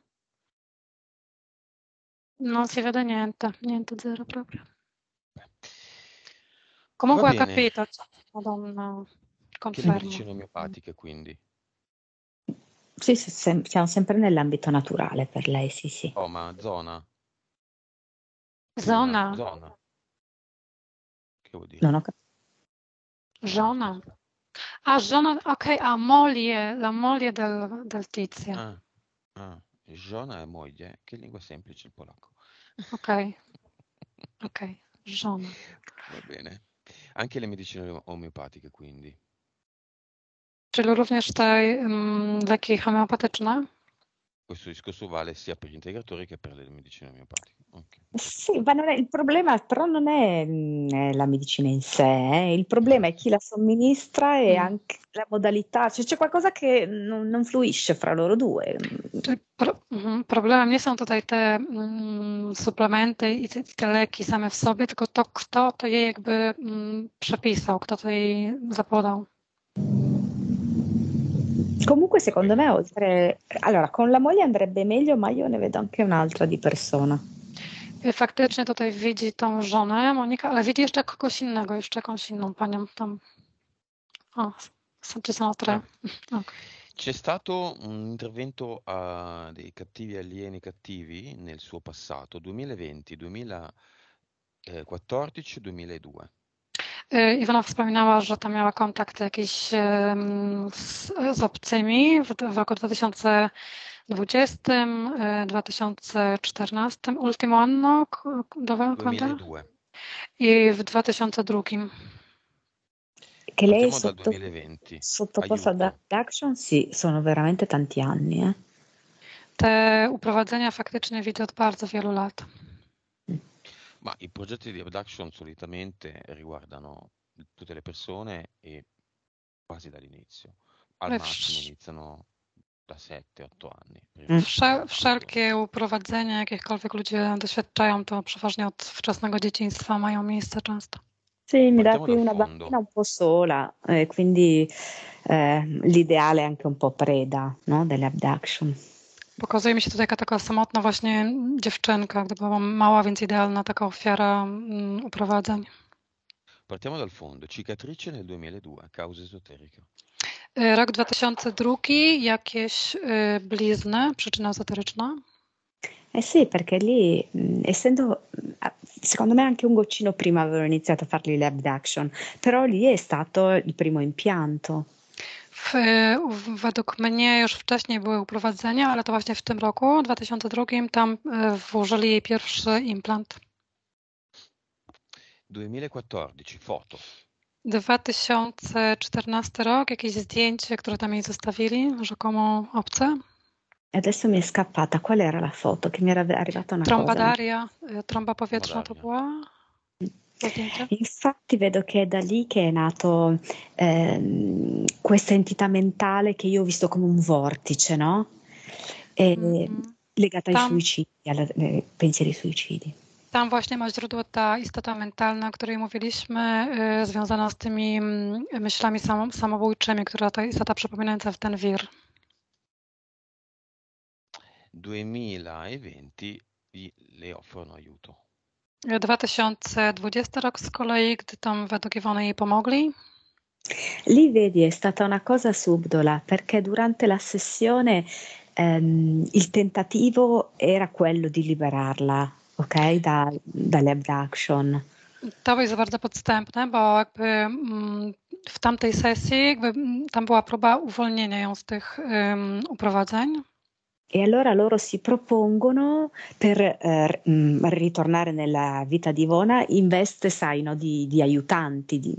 Non si vede niente, niente, zero proprio. Comunque ha capito, madonna, confermo. Che omeopatiche quindi? Sì, sì, sem- siamo sempre nell'ambito naturale per lei, sì, sì. Oh, ma zona? Zona? Zona. Che vuol dire? Non ho capito. Jonah. Ah, Jonah, ok, ah, moglie, la moglie del, del tizio. Ah, ah. Jonah è moglie, che lingua semplice il polacco. Ok, ok, Jonah. Va bene. Anche le medicine omeopatiche quindi. Czyli również te um, leki homeopatyczne? questo discorso vale sia per gli integratori che per le medicine omeopatiche. Okay. Sì, ma è, il problema però non è, mh, mm, la medicina in sé, eh. il problema è certo. chi la somministra e mm. anche la modalità, cioè c'è qualcosa che non, non fluisce fra loro due. Il mm-hmm, Problema nie sono tutaj te mm, supplementi, suplementy i te, leki same w sobie, tylko to, kto to mm, je jakby przepisał, kto to jej zapodał. Comunque, secondo me, oltre allora con la moglie andrebbe meglio, ma io ne vedo anche un'altra di persona. Faktycznie tutaj widzi tą żonę, Monika, ale widzi jeszcze kogoś innego, jeszcze jakąś inną panią tam. O, sono, ci sono tre. C'è stato un intervento a ah, dei cattivi alieni cattivi nel suo passato, 2020, 2014, 2002. Y, Iwona wspominała, że tam miała kontakt jakiś z, z obcymi w, w roku 2020, 2014, y, ultimo anno, prawda? I w 2002. Che lei sotto, sottoposta ad action, sì, sono veramente tanti anni. Eh. Te uprowadzenia faktycznie widzę od bardzo wielu lat. Ma i progetti di abduction solitamente riguardano tutte le persone e quasi dall'inizio. Al Lecz. Eh, massimo iniziano da 7-8 anni. Mm, wszelkie uprowadzenia, jakichkolwiek ludzie doświadczają, to przeważnie od wczesnego dzieciństwa mają miejsce często. Sì, mi dà qui una bambina un po' sola, eh, quindi eh, l'ideale è anche un po' preda no? delle abduction. Pokazuje mi się tutaj jaka taka samotna właśnie dziewczynka, gdy była mała, więc idealna taka ofiara mm, uprowadzeń. Partiamo dal fondo. Cicatrice nel 2002, causa esoterica. Rok 2002, jakieś blizny, przyczyna esoteryczna? Eh sì, perché lì, mm, essendo, secondo me anche un goccino prima avevo iniziato a fargli le abduction, però lì è stato il primo impianto. w, według mnie już wcześniej były uprowadzenia, ale to właśnie w tym roku, 2002, tam e, włożyli jej pierwszy implant. 2014, foto. 2014 rok, jakieś zdjęcie, które tam jej zostawili, rzekomo obce. E adesso mi è scappata, qual era la foto che mi era arrivata una Tromba d'aria, e tromba powietrzna to była? Infatti vedo che è da lì che è nato ehm, questa entità mentale che io ho visto come un vortice, no? E, mm. Legata Tam. Eh, ai suicidi, ai pensieri suicidi. Tam właśnie ma źródło ta istota mentalna, o której mówiliśmy, yy, związana z tymi mm, myślami sam, samobójczymi, która to istota przypominająca w ten wir. 2020 gli, le offrono aiuto. 2020 rok z kolei, gdy tam według Iwony jej pomogli? Lì vedi è stata una cosa subdola perché durante la sessione ehm, il tentativo era quello di liberarla, ok? Da, dalle abduction. To jest bardzo podstępne, bo jakby mm, w tamtej sesji jakby, mm, tam była próba uwolnienia ją z tych um, uprowadzeń. E allora loro si propongono per eh, mh, mm, ritornare nella vita divona in veste, sai, no, di, di aiutanti, di,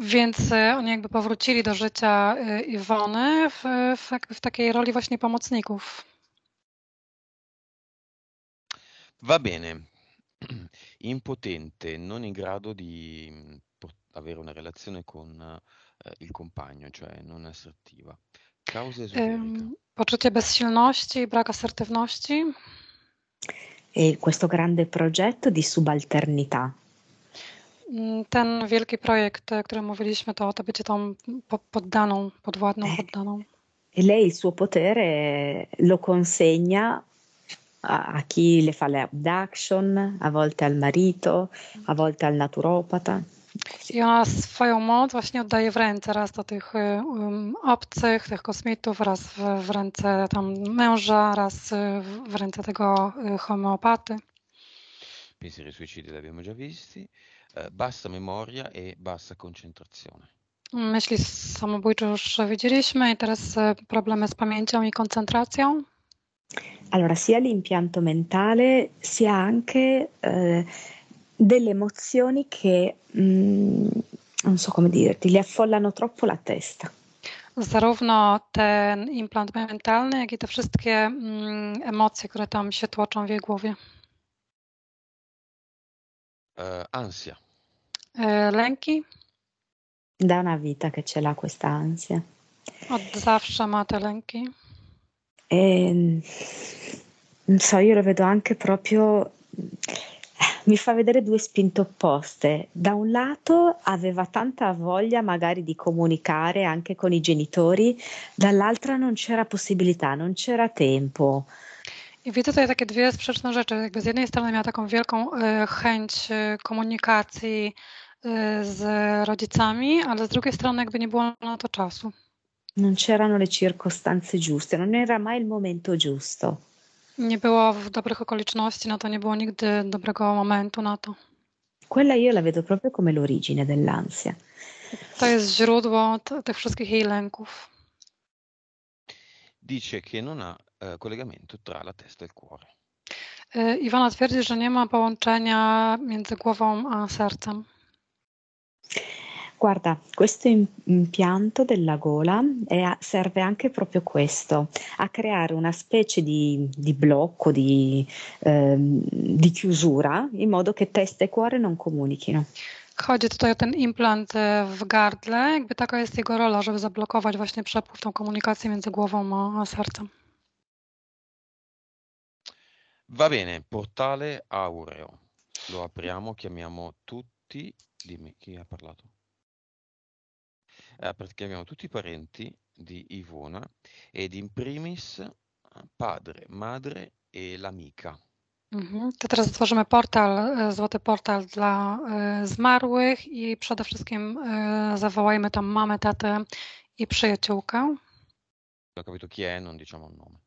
więc oni jakby powrócili do życia Iwony w, w, w, takiej roli właśnie pomocników. Va bene. Impotente, non in grado di mm, avere una relazione con eh, il compagno, cioè non assertiva. Kauzę ehm, Poczucie bezsilności, brak assertywności. E questo grande progetto di subalternità. Mm, ten wielki projekt, o którym mówiliśmy, to, to bycie tą poddaną, podwładną, poddaną. E lei il suo potere lo consegna a, a chi le fa le abduction, a volte al marito, a volte al naturopata. Ja swoją moc właśnie oddaję w ręce raz do tych um, obcych, tych kosmitów, raz w, w ręce tam męża, raz y, w, w ręce tego y, homeopaty. Pensieri suicidi abbiamo già visti, e, bassa memoria e bassa concentrazione. Myśli samobójcze już widzieliśmy i teraz problemy z pamięcią i koncentracją. Allora, sia l'impianto mentale, sia anche e, delle emozioni che, mm, non so come dirti, le affollano troppo la testa. Zarówno ten implant mentalny, jak i te wszystkie mm, emocje, które tam się tłoczą w jej głowie. E, ansia. E, lęki. Da una vita che ce l'ha questa ansia. Od zawsze ma te lęki. E, ehm, non so, io lo vedo anche proprio mi fa vedere due spinte opposte. Da un lato aveva tanta voglia magari di comunicare anche con i genitori, dall'altra non c'era possibilità, non c'era tempo. I widzę tutaj takie dwie sprzeczne rzeczy. Jakby z jednej strony miała taką wielką y, chęć komunikacji y, z rodzicami, ale z drugiej strony jakby nie było na to czasu. Non c'erano le circostanze giuste, non era mai il momento giusto. nie było w dobrych okoliczności, no to nie było nigdy dobrego momentu na to. Quella io la vedo proprio come l'origine dell'ansia. To jest źródło tych wszystkich jej lęków. Dice che non ha eh, collegamento tra la testa e il cuore. Y, Iwana twierdzi, że nie ma połączenia między głową a sercem. Guarda, questo impianto della gola a- serve anche proprio questo, a creare una specie di, di blocco, di, ehm, di chiusura, in modo che testa e cuore non comunichino. Chodzi tutaj o ten implant w gardle, jakby taka jest jego rola, żeby zablokować właśnie przepływ, tą komunikację między głową a sercem. Va bene, portale aureo. Lo apriamo, chiamiamo tutti. Dimmi chi ha parlato eh, perché abbiamo tutti i parenti di Ivona ed in primis eh, padre, madre e l'amica. Mhm. To teraz otworzymy portal, złoty portal dla e, zmarłych i przede wszystkim y, zawołajmy tam mamę, tatę i przyjaciółkę. Ho capito chi è, non diciamo il nome.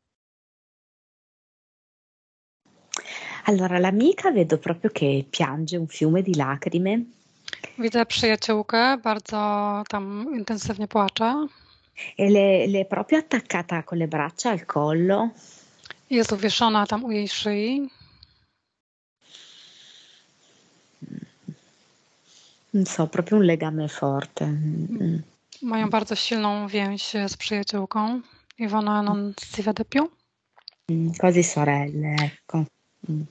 Allora, l'amica vedo proprio che piange un fiume di lacrime Widzę przyjaciółkę, bardzo tam intensywnie płacze. E le, le proprio attaccata con le braccia al collo. Jest uwieszona tam u jej szyi. So, proprio un legame forte. Mm. Mają bardzo silną więź z przyjaciółką. Iwona non si vede più. Mm, quasi sorelle, ecco. Mm.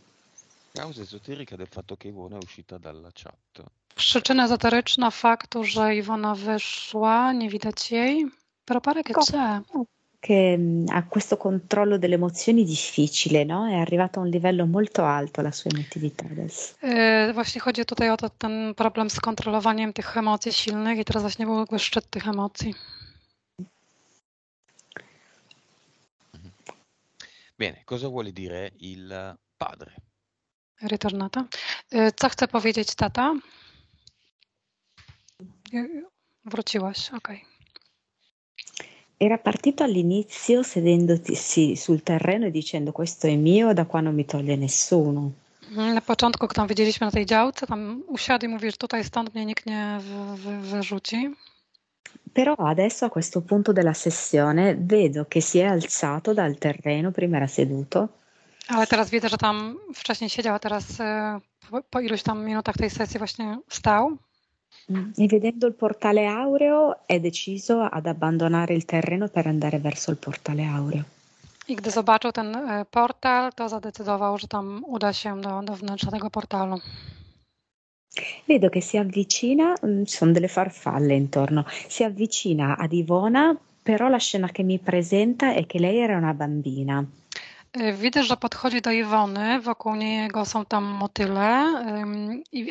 Causa esoterica del fatto che Ivona è uscita dalla chat. Przyczyna ezoteryczna faktu, że Iwona wyszła, nie widać jej, però pare che Co- c'è. Che ha questo controllo delle emozioni difficile, no? È arrivato a un livello molto alto la sua emotività adesso. E, właśnie chodzi tutaj o to, ten problem z kontrolowaniem tych emocji silnych i teraz właśnie był jakby szczyt tych emocji. Mhm. Bene, cosa vuole dire il padre? Ritornata. E, co chce powiedzieć tata? Wróciłaś, ok. Era partito all'inizio sedendoti sì, sul terreno e dicendo questo è mio, da qua non mi toglie nessuno. Na początku, jak tam widzieliśmy na tej działce, tam usiadł i mówił, tutaj stąd mnie nikt nie wyrzuci. Però adesso a questo punto della sessione vedo che si è alzato dal terreno, prima era seduto. Ale teraz widzę, że tam wcześniej siedział, a teraz po, po iluś tam minutach tej sesji właśnie stał. E vedendo il portale aureo è deciso ad abbandonare il terreno per andare verso il portale aureo. I gdy zobaczył ten portal, to zadecydował, że tam uda się do, do wnętrza tego portalu. Vedo che si avvicina, mm, ci sono delle farfalle intorno, si avvicina ad Ivona, però la scena che mi presenta è che lei era una bambina. Y, widzę, że podchodzi do Iwony, wokół niego są tam motyle,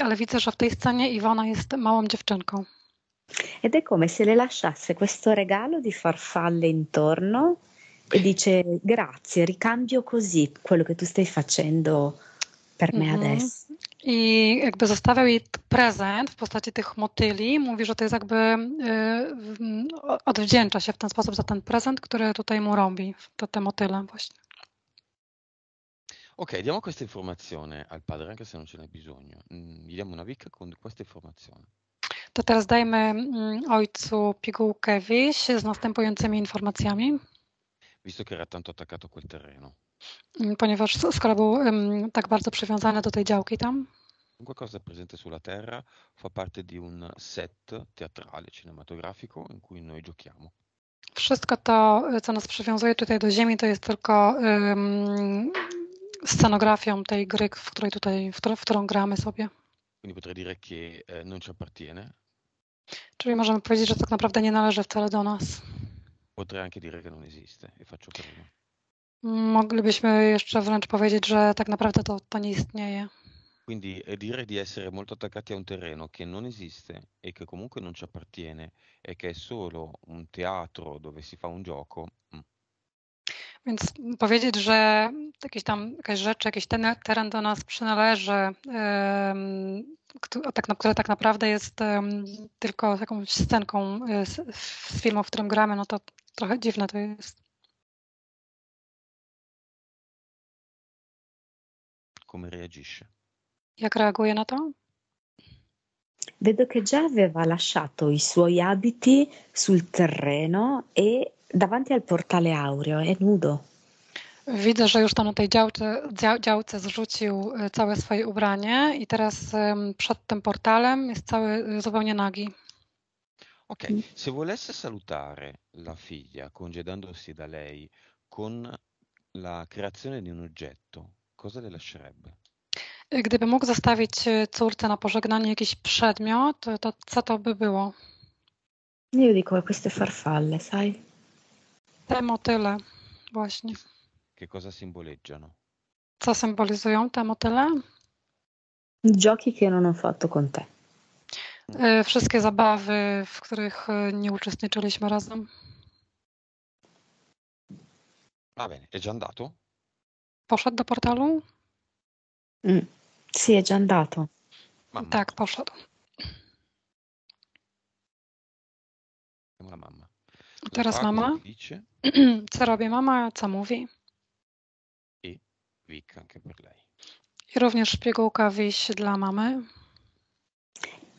ale widzę, że w tej scenie Iwona jest małą dziewczynką. Ed è come se le lasciasse questo regalo di farfalle intorno e dice grazie, ricambio così quello che tu stai facendo per me mm -hmm. adesso. I jakby zostawiał jej prezent w postaci tych motyli. Mówi, że to jest jakby y, odwdzięcza się w ten sposób za ten prezent, który tutaj mu robi, to te motyle właśnie. Ok, diamo questa informazione al padre, anche se non ce n'è bisogno. Mm, gli diamo una wicca con questa informazione. To teraz dajmy mm, ojcu pigułkę wiś z następującymi informacjami. Visto che era tanto attaccato a quel terreno. Mm, ponieważ skoro był um, tak bardzo przywiązany do tej działki tam. Qualcosa presente sulla Terra fa parte di un set teatrale cinematografico in cui noi giochiamo. Wszystko to, co nas przywiązuje tutaj do Ziemi, to jest tylko um, scenografią tej gry, w której tutaj, w, w którą gramy sobie. Eh, Czyli możemy powiedzieć, że tak naprawdę nie należy wcale do nas. Potrei anche dire che non esiste e faccio quello. Moglibyśmy jeszcze wręcz powiedzieć, że tak naprawdę to, to nie istnieje. Quindi eh, dire di essere molto attaccati a un terreno che non esiste e che comunque non ci appartiene e che è solo un teatro dove si fa un gioco. Mm. Więc powiedzieć, że jakieś tam jakieś rzecz, jakiś ten, teren do nas przynależy, tak, które tak naprawdę jest tylko jakąś scenką e, z filmu, w którym gramy, no to trochę dziwne to jest. Come się. Jak reaguje na to? Vedo che già aveva lasciato i suoi abiti sul terreno e davanti al portale aureo, è nudo. Widzę, że już tam na tej działce, działce zrzucił całe swoje ubranie i teraz przed tym portalem jest cały zupełnie nagi. Ok, mm. se volesse salutare la figlia congedandosi da lei con la creazione di un oggetto, cosa le lascerebbe? Gdyby mógł zostawić córce na pożegnanie jakiś przedmiot, to co to by było? Io dico queste farfalle, sai? Te motyle, właśnie. Che cosa simboleggiano? Co symbolizują te motyle? Giochi che non ho fatto con te. E, wszystkie zabawy, w których e, nie uczestniczyliśmy razem. Va bene, è già andato? Poszedł do portalu? Mm. Sì, è già andato. Mamma. Tak, poszedł. Mamma. Teraz mama. Dice... co robi mama, co mówi. I wikankę Berlej. I również piegułka wiś dla mamy.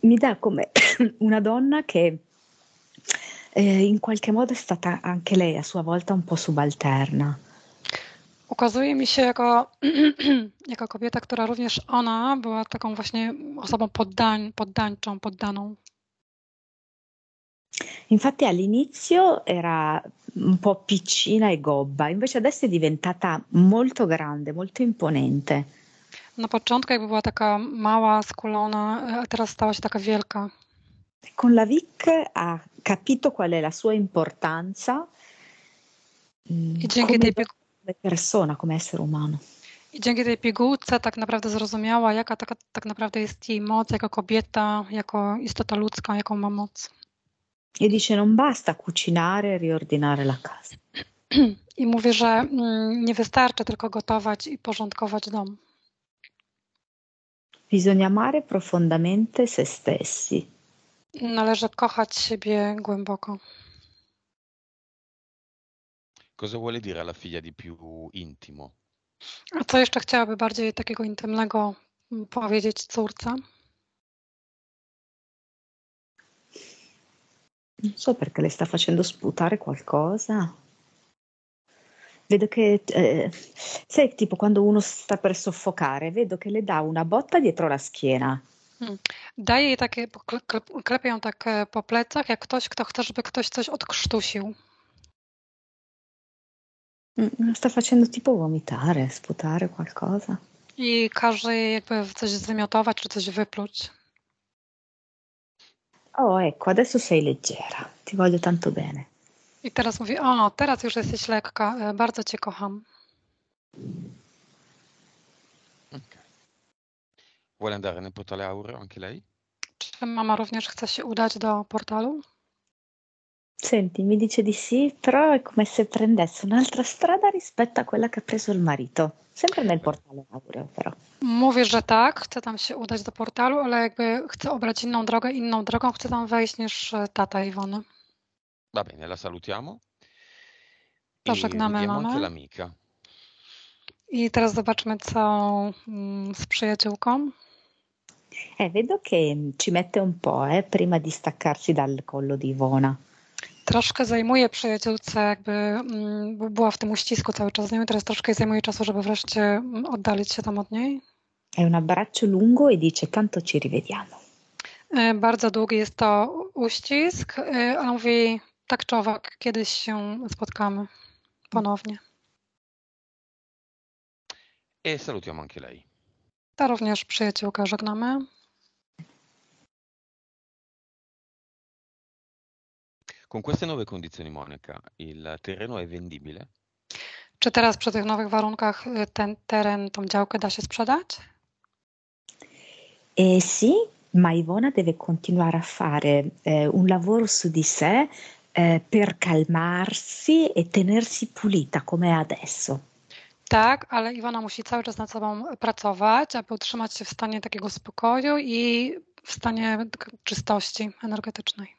Mi da come una donna che eh, in qualche modo è stata anche lei a sua volta un po' subalterna. Ukazuje mi się jako, jako kobieta, która również ona była taką właśnie osobą poddań, poddańczą, poddaną. Infatti all'inizio era un po' piccina e gobba, invece adesso è diventata molto grande, molto imponente. Na początku jakby była taka mała, skulona, eh, a teraz stała się taka wielka. Con la Vic ha capito qual è la sua importanza e mm, come piegu- persona, come essere umano. I dzięki tej pigułce tak naprawdę zrozumiała, jaka taka, tak naprawdę jest jej moc jako kobieta, jako istota ludzka, jaką ma moc e dice non basta cucinare e riordinare la casa. I mówi, że mm, nie wystarczy tylko gotować i porządkować dom. Bisogna amare profondamente se stessi. Należy kochać siebie głęboko. Cosa vuole dire alla figlia di più intimo? A co jeszcze chciałaby bardziej takiego intymnego mm, powiedzieć córce? Non so perché le sta facendo sputare qualcosa. Vedo che, eh, sai, tipo quando uno sta per soffocare, vedo che le dà una botta dietro la schiena. Mm. Daje jej takie, klepie ją tak po plecach, jak ktoś, kto chce, żeby ktoś coś odkrztusił. Mm, sta facendo tipo vomitare, sputare qualcosa. I każe jej jakby coś zmiotować, czy coś wypluć. Oh, ecco, adesso sei leggera. Ti voglio tanto bene. I teraz mówi, o, teraz już jesteś lekka, bardzo cię kocham. Okay. Vuole andare nel portale Auro anche lei? Czy mama również chce się udać do portalu? Senti, mi dice di sì, però è come se prendesse un'altra strada rispetto a quella che ha preso il marito. Sempre nel portalu aureo, però. Mówi, że tak, chcę tam się udać do portalu, ale jakby chcę obrać inną drogę, inną drogą, chcę tam wejść niż e, tata Iwony. Va bene, la salutiamo. Pożegnamy mamę. l'amica. I teraz zobaczmy, co mm, z przyjaciółką. Eh, vedo che ci mette un po' eh, prima di staccarsi dal collo di Ivona troszkę zajmuje przyjaciółce, jakby mm, była w tym uścisku cały czas z nią teraz troszkę zajmuje czasu, żeby wreszcie mm, oddalić się tam od niej. È un abbraccio lungo e dice tanto ci rivediamo. E, bardzo długi jest to uścisk, e, ale mówi tak czy owak, kiedyś się spotkamy ponownie. E salutiamo anche lei. Ta również przyjaciółka żegnamy. Con queste nuove condizioni, Monica, il terreno è vendibile? Czy teraz przy tych nowych warunkach ten teren, tą działkę da się sprzedać? E eh, sì, ma Ivona deve continuare a fare eh, un lavoro su di sé eh, per calmarsi e tenersi pulita come adesso. Tak, ale Iwona musi cały czas nad sobą pracować, aby utrzymać się w stanie takiego spokoju i w stanie czystości energetycznej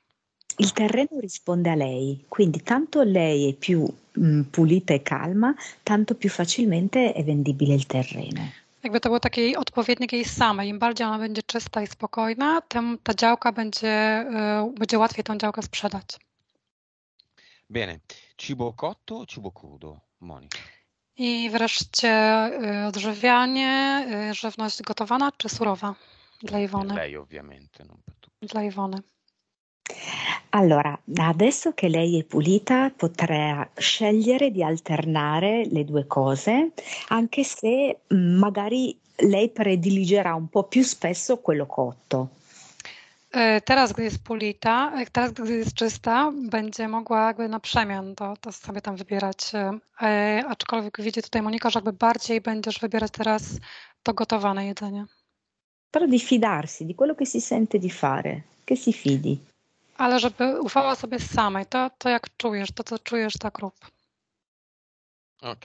il terreno risponde a lei, quindi tanto lei è più mm, pulita e calma, tanto più facilmente è vendibile il terreno. Jakby to było takiej odpowiedniej jej samej. Im bardziej ona będzie czysta i spokojna, tym ta działka będzie, y, będzie łatwiej tą działkę sprzedać. Bene. Cibo cotto, cibo crudo, Monika. I wreszcie y, odżywianie, y, żywność gotowana czy surowa dla Iwony? Lei ovviamente. Non per tutti. Dla Iwony. Allora, adesso che lei è pulita, potrà scegliere di alternare le due cose, anche se mm, magari lei prediligerà un po' più spesso quello cotto. Eh, teraz, gdy jest pulita, teraz, gdy jest czysta, będzie mogła jakby na przemian to, to sobie tam wybierać. E, aczkolwiek widzi tutaj Monika, że jakby bardziej będziesz wybierać teraz to gotowane jedzenie. Però di fidarsi di quello che si sente di fare, che si fidi. Ale żeby ufała sobie samej, to, to jak czujesz, to co czujesz, tak rób. Ok.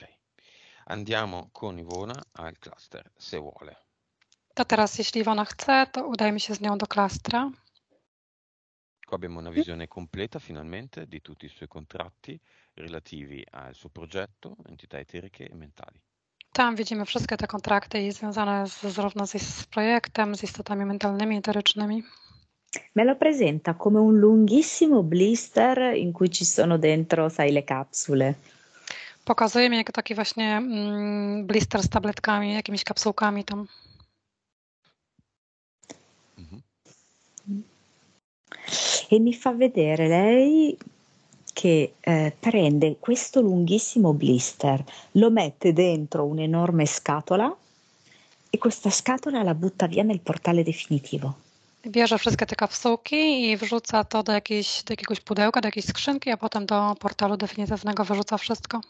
Andiamo con Ivona al cluster, se vuole. To teraz, jeśli Iwona chce, to udajmy się z nią do klastra. Qua abbiamo una visione completa finalmente di tutti i suoi contratti relativi al suo progetto, entità eteriche e mentali. Tam widzimy wszystkie te kontrakty i związane z, zarówno z, z projektem, z istotami mentalnymi, eterycznymi. me lo presenta come un lunghissimo blister in cui ci sono dentro, sai, le capsule. Pokazuje mi jako taki właśnie mm, blister z tabletkami, jakimiś kapsułkami tam. Mhm. E mi fa vedere lei che eh, prende questo lunghissimo blister, lo mette dentro un'enorme scatola e questa scatola la butta via nel portale definitivo. bierze wszystkie te kapsułki i wrzuca to do, jakiejś, do jakiegoś pudełka, do jakiejś skrzynki, a potem do portalu definitywnego wyrzuca wszystko.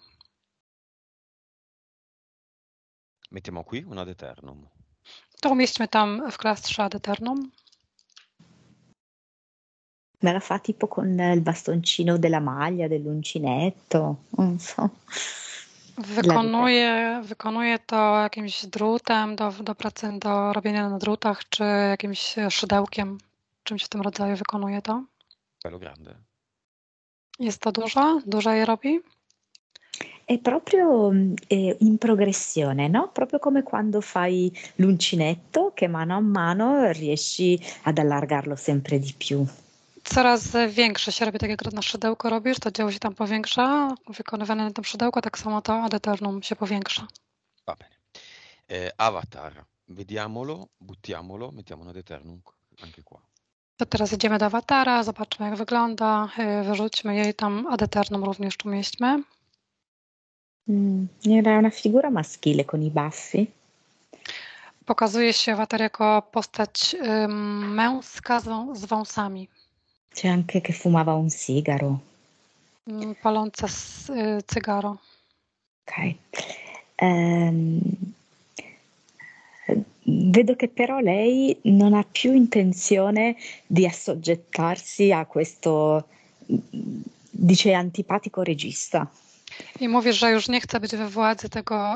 Mettiamo qui un ad eternum. To umieśćmy tam w klastrze ad eternum. Ma la fa tipo con il bastoncino della maglia, dell'uncinetto, non so. Wykonuję, wykonuję to jakimś drutem do, do pracy, do robienia na drutach, czy jakimś szydełkiem, czymś w tym rodzaju wykonuję to. Bello grande. Jest to dużo? Dużo je robi? È proprio eh, in progressione, no? proprio come quando fai l'uncinetto che mano a mano riesci ad allargarlo sempre di più coraz większe się robi, tak jak na szydełko robisz, to dzieło się tam powiększa, wykonywane na tym szydełko, tak samo to adeternum się powiększa. Va bene. Eh, avatar, vediamolo, buttiamolo, mettiamolo ad anche qua. To teraz idziemy do awatara, zobaczmy jak wygląda, eh, wyrzućmy jej tam adeternum eternum również umieśćmy. Mm, era no, na figura maschile con i baffi. Pokazuje się awatar jako postać ym, męska z, z wąsami. C'è anche che fumava un sigaro. Mm, palonza eh, sigaro. Ok. Ehm, vedo che però lei non ha più intenzione di assoggettarsi a questo, dice, antipatico regista. I mówi, że już nie chce być we władzy tego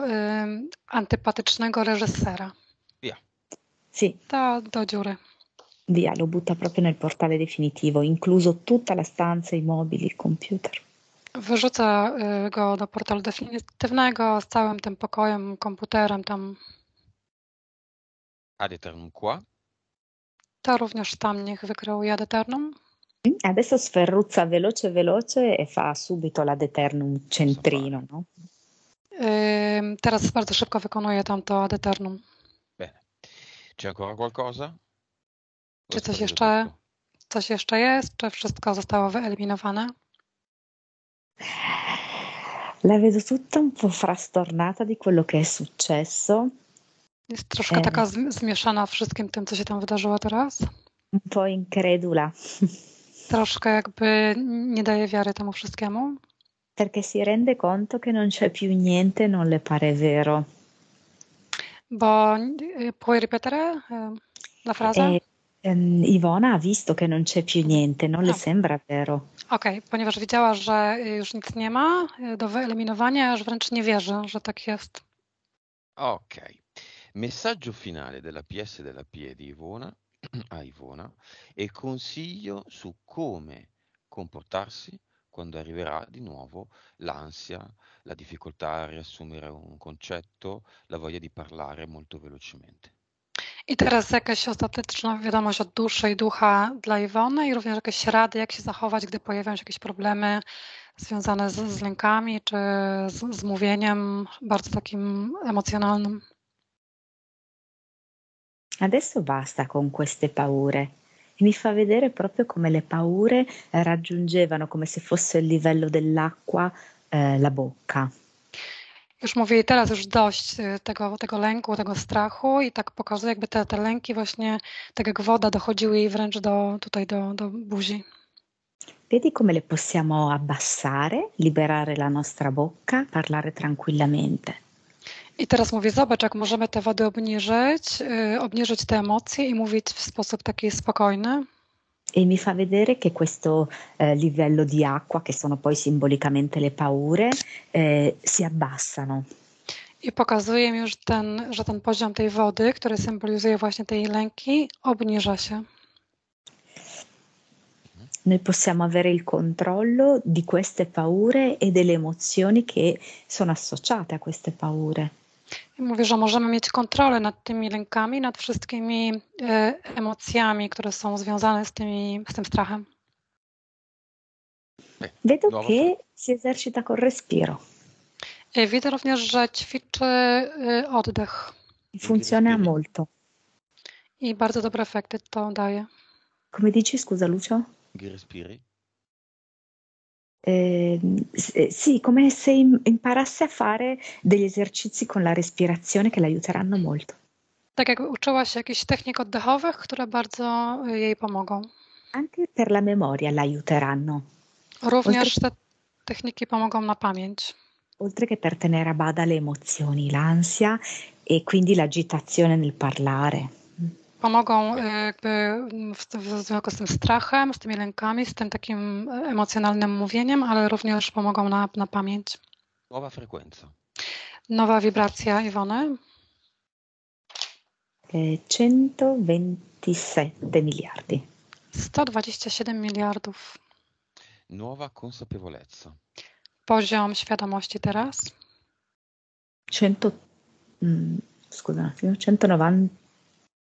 y, antypatycznego reżysera. Ja. Si. Do, do dziury. Via, lo butta proprio nel portale definitivo, incluso tutta la stanza, i mobili, il computer. Wyrzucę go do portalu definitywnego z całym tym pokojem, komputerem tam. Ad eternum qua? To również tam niech wykreuje ad eternum. Mhm, adesso sferruzza veloce veloce e fa subito l'ad eternum centrino, no? Yy, teraz bardzo szybko wykonuje tamto ad eternum. Bene. C'è ancora qualcosa? Czy coś jeszcze, coś jeszcze jest? Czy wszystko zostało wyeliminowane? La vedo tutta un po' frastornata di quello che è successo. Jest troszkę taka zmieszana wszystkim tym, co się tam wydarzyło teraz. Un po' incredula. Troszkę jakby nie daje wiary temu wszystkiemu. Perché si rende conto che non c'è più niente, non le pare vero. Bo y, puoi ripetere y, la frase? Eh, Um, Iwona ha visto che non c'è più niente, non no. le ah. sembra vero. Ok, okay, ponieważ widziała, że już nic nie ma do wyeliminowania, aż wręcz nie wierzy, że tak jest. Okej. Okay. Messaggio finale della PS della P di Ivona a Ivona e consiglio su come comportarsi quando arriverà di nuovo l'ansia, la difficoltà a riassumere un concetto, la voglia di parlare molto velocemente. I teraz jakaś ostateczna wiadomość od dłuższej ducha dla Iwony i również jakieś rady, jak się zachować, gdy pojawiają się jakieś problemy związane z, z lękami czy z, z mówieniem bardzo takim emocjonalnym. Adesso basta con queste paure. E mi fa vedere proprio come le paure raggiungevano, come se fosse il livello dell'acqua, eh, la bocca już mówię teraz już dość y, tego, tego lęku, tego strachu i tak pokazuję, jakby te, te lęki właśnie, tak jak woda, dochodziły jej wręcz do, tutaj do, do buzi. Vedi come le possiamo abbassare, liberare la nostra bocca, parlare tranquillamente. I teraz mówię, zobacz, jak możemy te wody obniżyć, yy, obniżyć te emocje i mówić w sposób taki spokojny. e mi fa vedere che questo eh, livello di acqua, che sono poi simbolicamente le paure, eh, si abbassano. I pokazuje mi już, ten, że ten poziom tej wody, który symbolizuje właśnie tej lęki, obniża się. Noi possiamo avere il controllo di queste paure e delle emozioni che sono associate a queste paure. Mówię, że możemy mieć kontrolę nad tymi lękami, nad wszystkimi y, emocjami, które są związane z, tymi, z tym strachem. Vedo no, che si esercita col respiro. E, widzę również, że ćwiczy e, oddech. Funkcjonuje molto. I bardzo dobre efekty to daje. Come dici, scusa Lucio? Che respiri? Ehm, eh, sì, come se imparasse a fare degli esercizi con la respirazione che l'aiuteranno molto. Tak jakby uczyła się jakichś technik oddechowych, które bardzo jej pomogą. Anche per la memoria l'aiuteranno. Również oltre, te techniki pomogą na pamięć. Oltre che per tenere a bada le emozioni, l'ansia e quindi l'agitazione nel parlare. pomogą e, jakby mm, w, w związku z tym strachem, z tymi lękami, z tym takim e, emocjonalnym mówieniem, ale również pomogą na, na pamięć. Nowa frekwencja. Nowa wibracja Iwony. 127 e, miliardi. 127 miliardów. Nowa consapevolezza. Poziom świadomości teraz. 100, mm, 190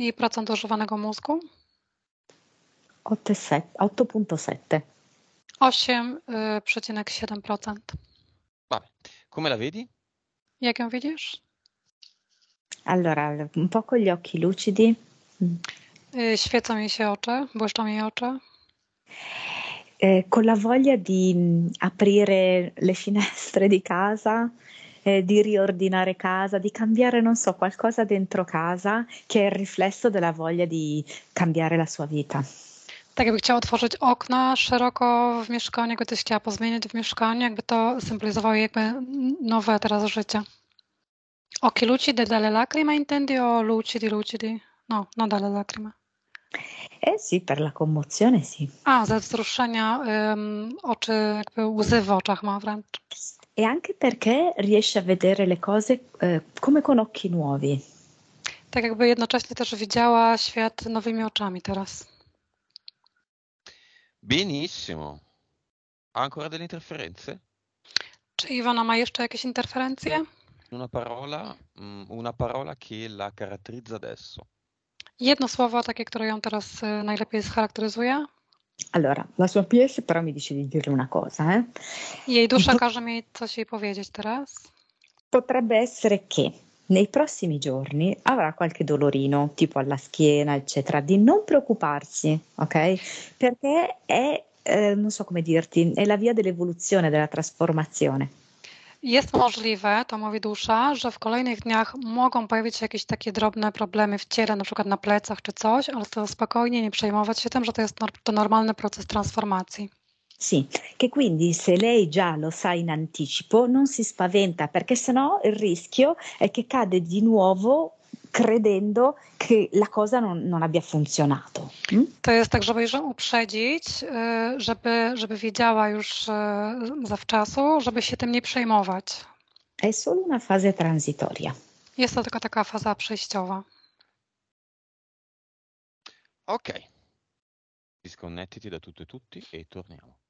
i procent używanego mózgu? 8,7. 8,7%. Vabbè. Come la vedi? Jak ją widzisz? Allora, un po' con gli occhi lucidi. Świecą mi się oczy, błyszczą mi oczy. con la voglia di mm, aprire le finestre di casa eh, di riordinare casa, di cambiare, non so, qualcosa dentro casa che è il riflesso della voglia di cambiare la sua vita. Tak jakby chciała otworzyć okna szeroko w mieszkaniu, jakby też chciała pozmieniać w mieszkaniu, jakby to symbolizowało jakby nowe teraz życie. Ok, lucide dalle lacrime intendi o lucidi, lucidi? No, no dalle lacrime. Eh sì, per la commozione sì. A, ze wzruszenia um, oczy, jakby łzy w oczach ma wręcz e anche perché riesce a vedere le cose eh, come con occhi nuovi. Tak jakby jednocześnie też widziała świat nowymi oczami teraz. Benissimo. Ancora delle interferenze? Czy Iwona ma jeszcze jakieś interferencje? Una parola, mm, una parola che la caratterizza adesso. Jedno słowo takie, które ją teraz e, najlepiej scharakteryzuje? Allora, la sua PS però mi dice di dirle una cosa. Eh? Jej dusza każe mi coś jej powiedzieć teraz. Potrebbe essere che nei prossimi giorni avrà qualche dolorino, tipo alla schiena, eccetera, di non preoccuparsi, ok? Perché è, eh, non so come dirti, è la via dell'evoluzione, della trasformazione. Jest możliwe, to mówi dusza, że w kolejnych dniach mogą pojawić się jakieś takie drobne problemy w ciele, na przykład na plecach czy coś, ale to spokojnie nie przejmować się tym, że to jest to normalny proces transformacji. Sì, che quindi se lei già lo sa in anticipo non si spaventa perché sennò il rischio è che cade di nuovo credendo che la cosa non, non abbia funzionato. Hmm? To jest tak, żeby ją uprzedzić, y, żeby, żeby wiedziała już y, zawczasu, żeby się tym nie przejmować. È solo una fase transitoria. Jest to tylko taka faza przejściowa. Ok. Disconnettiti da tutto e tutti e torniamo.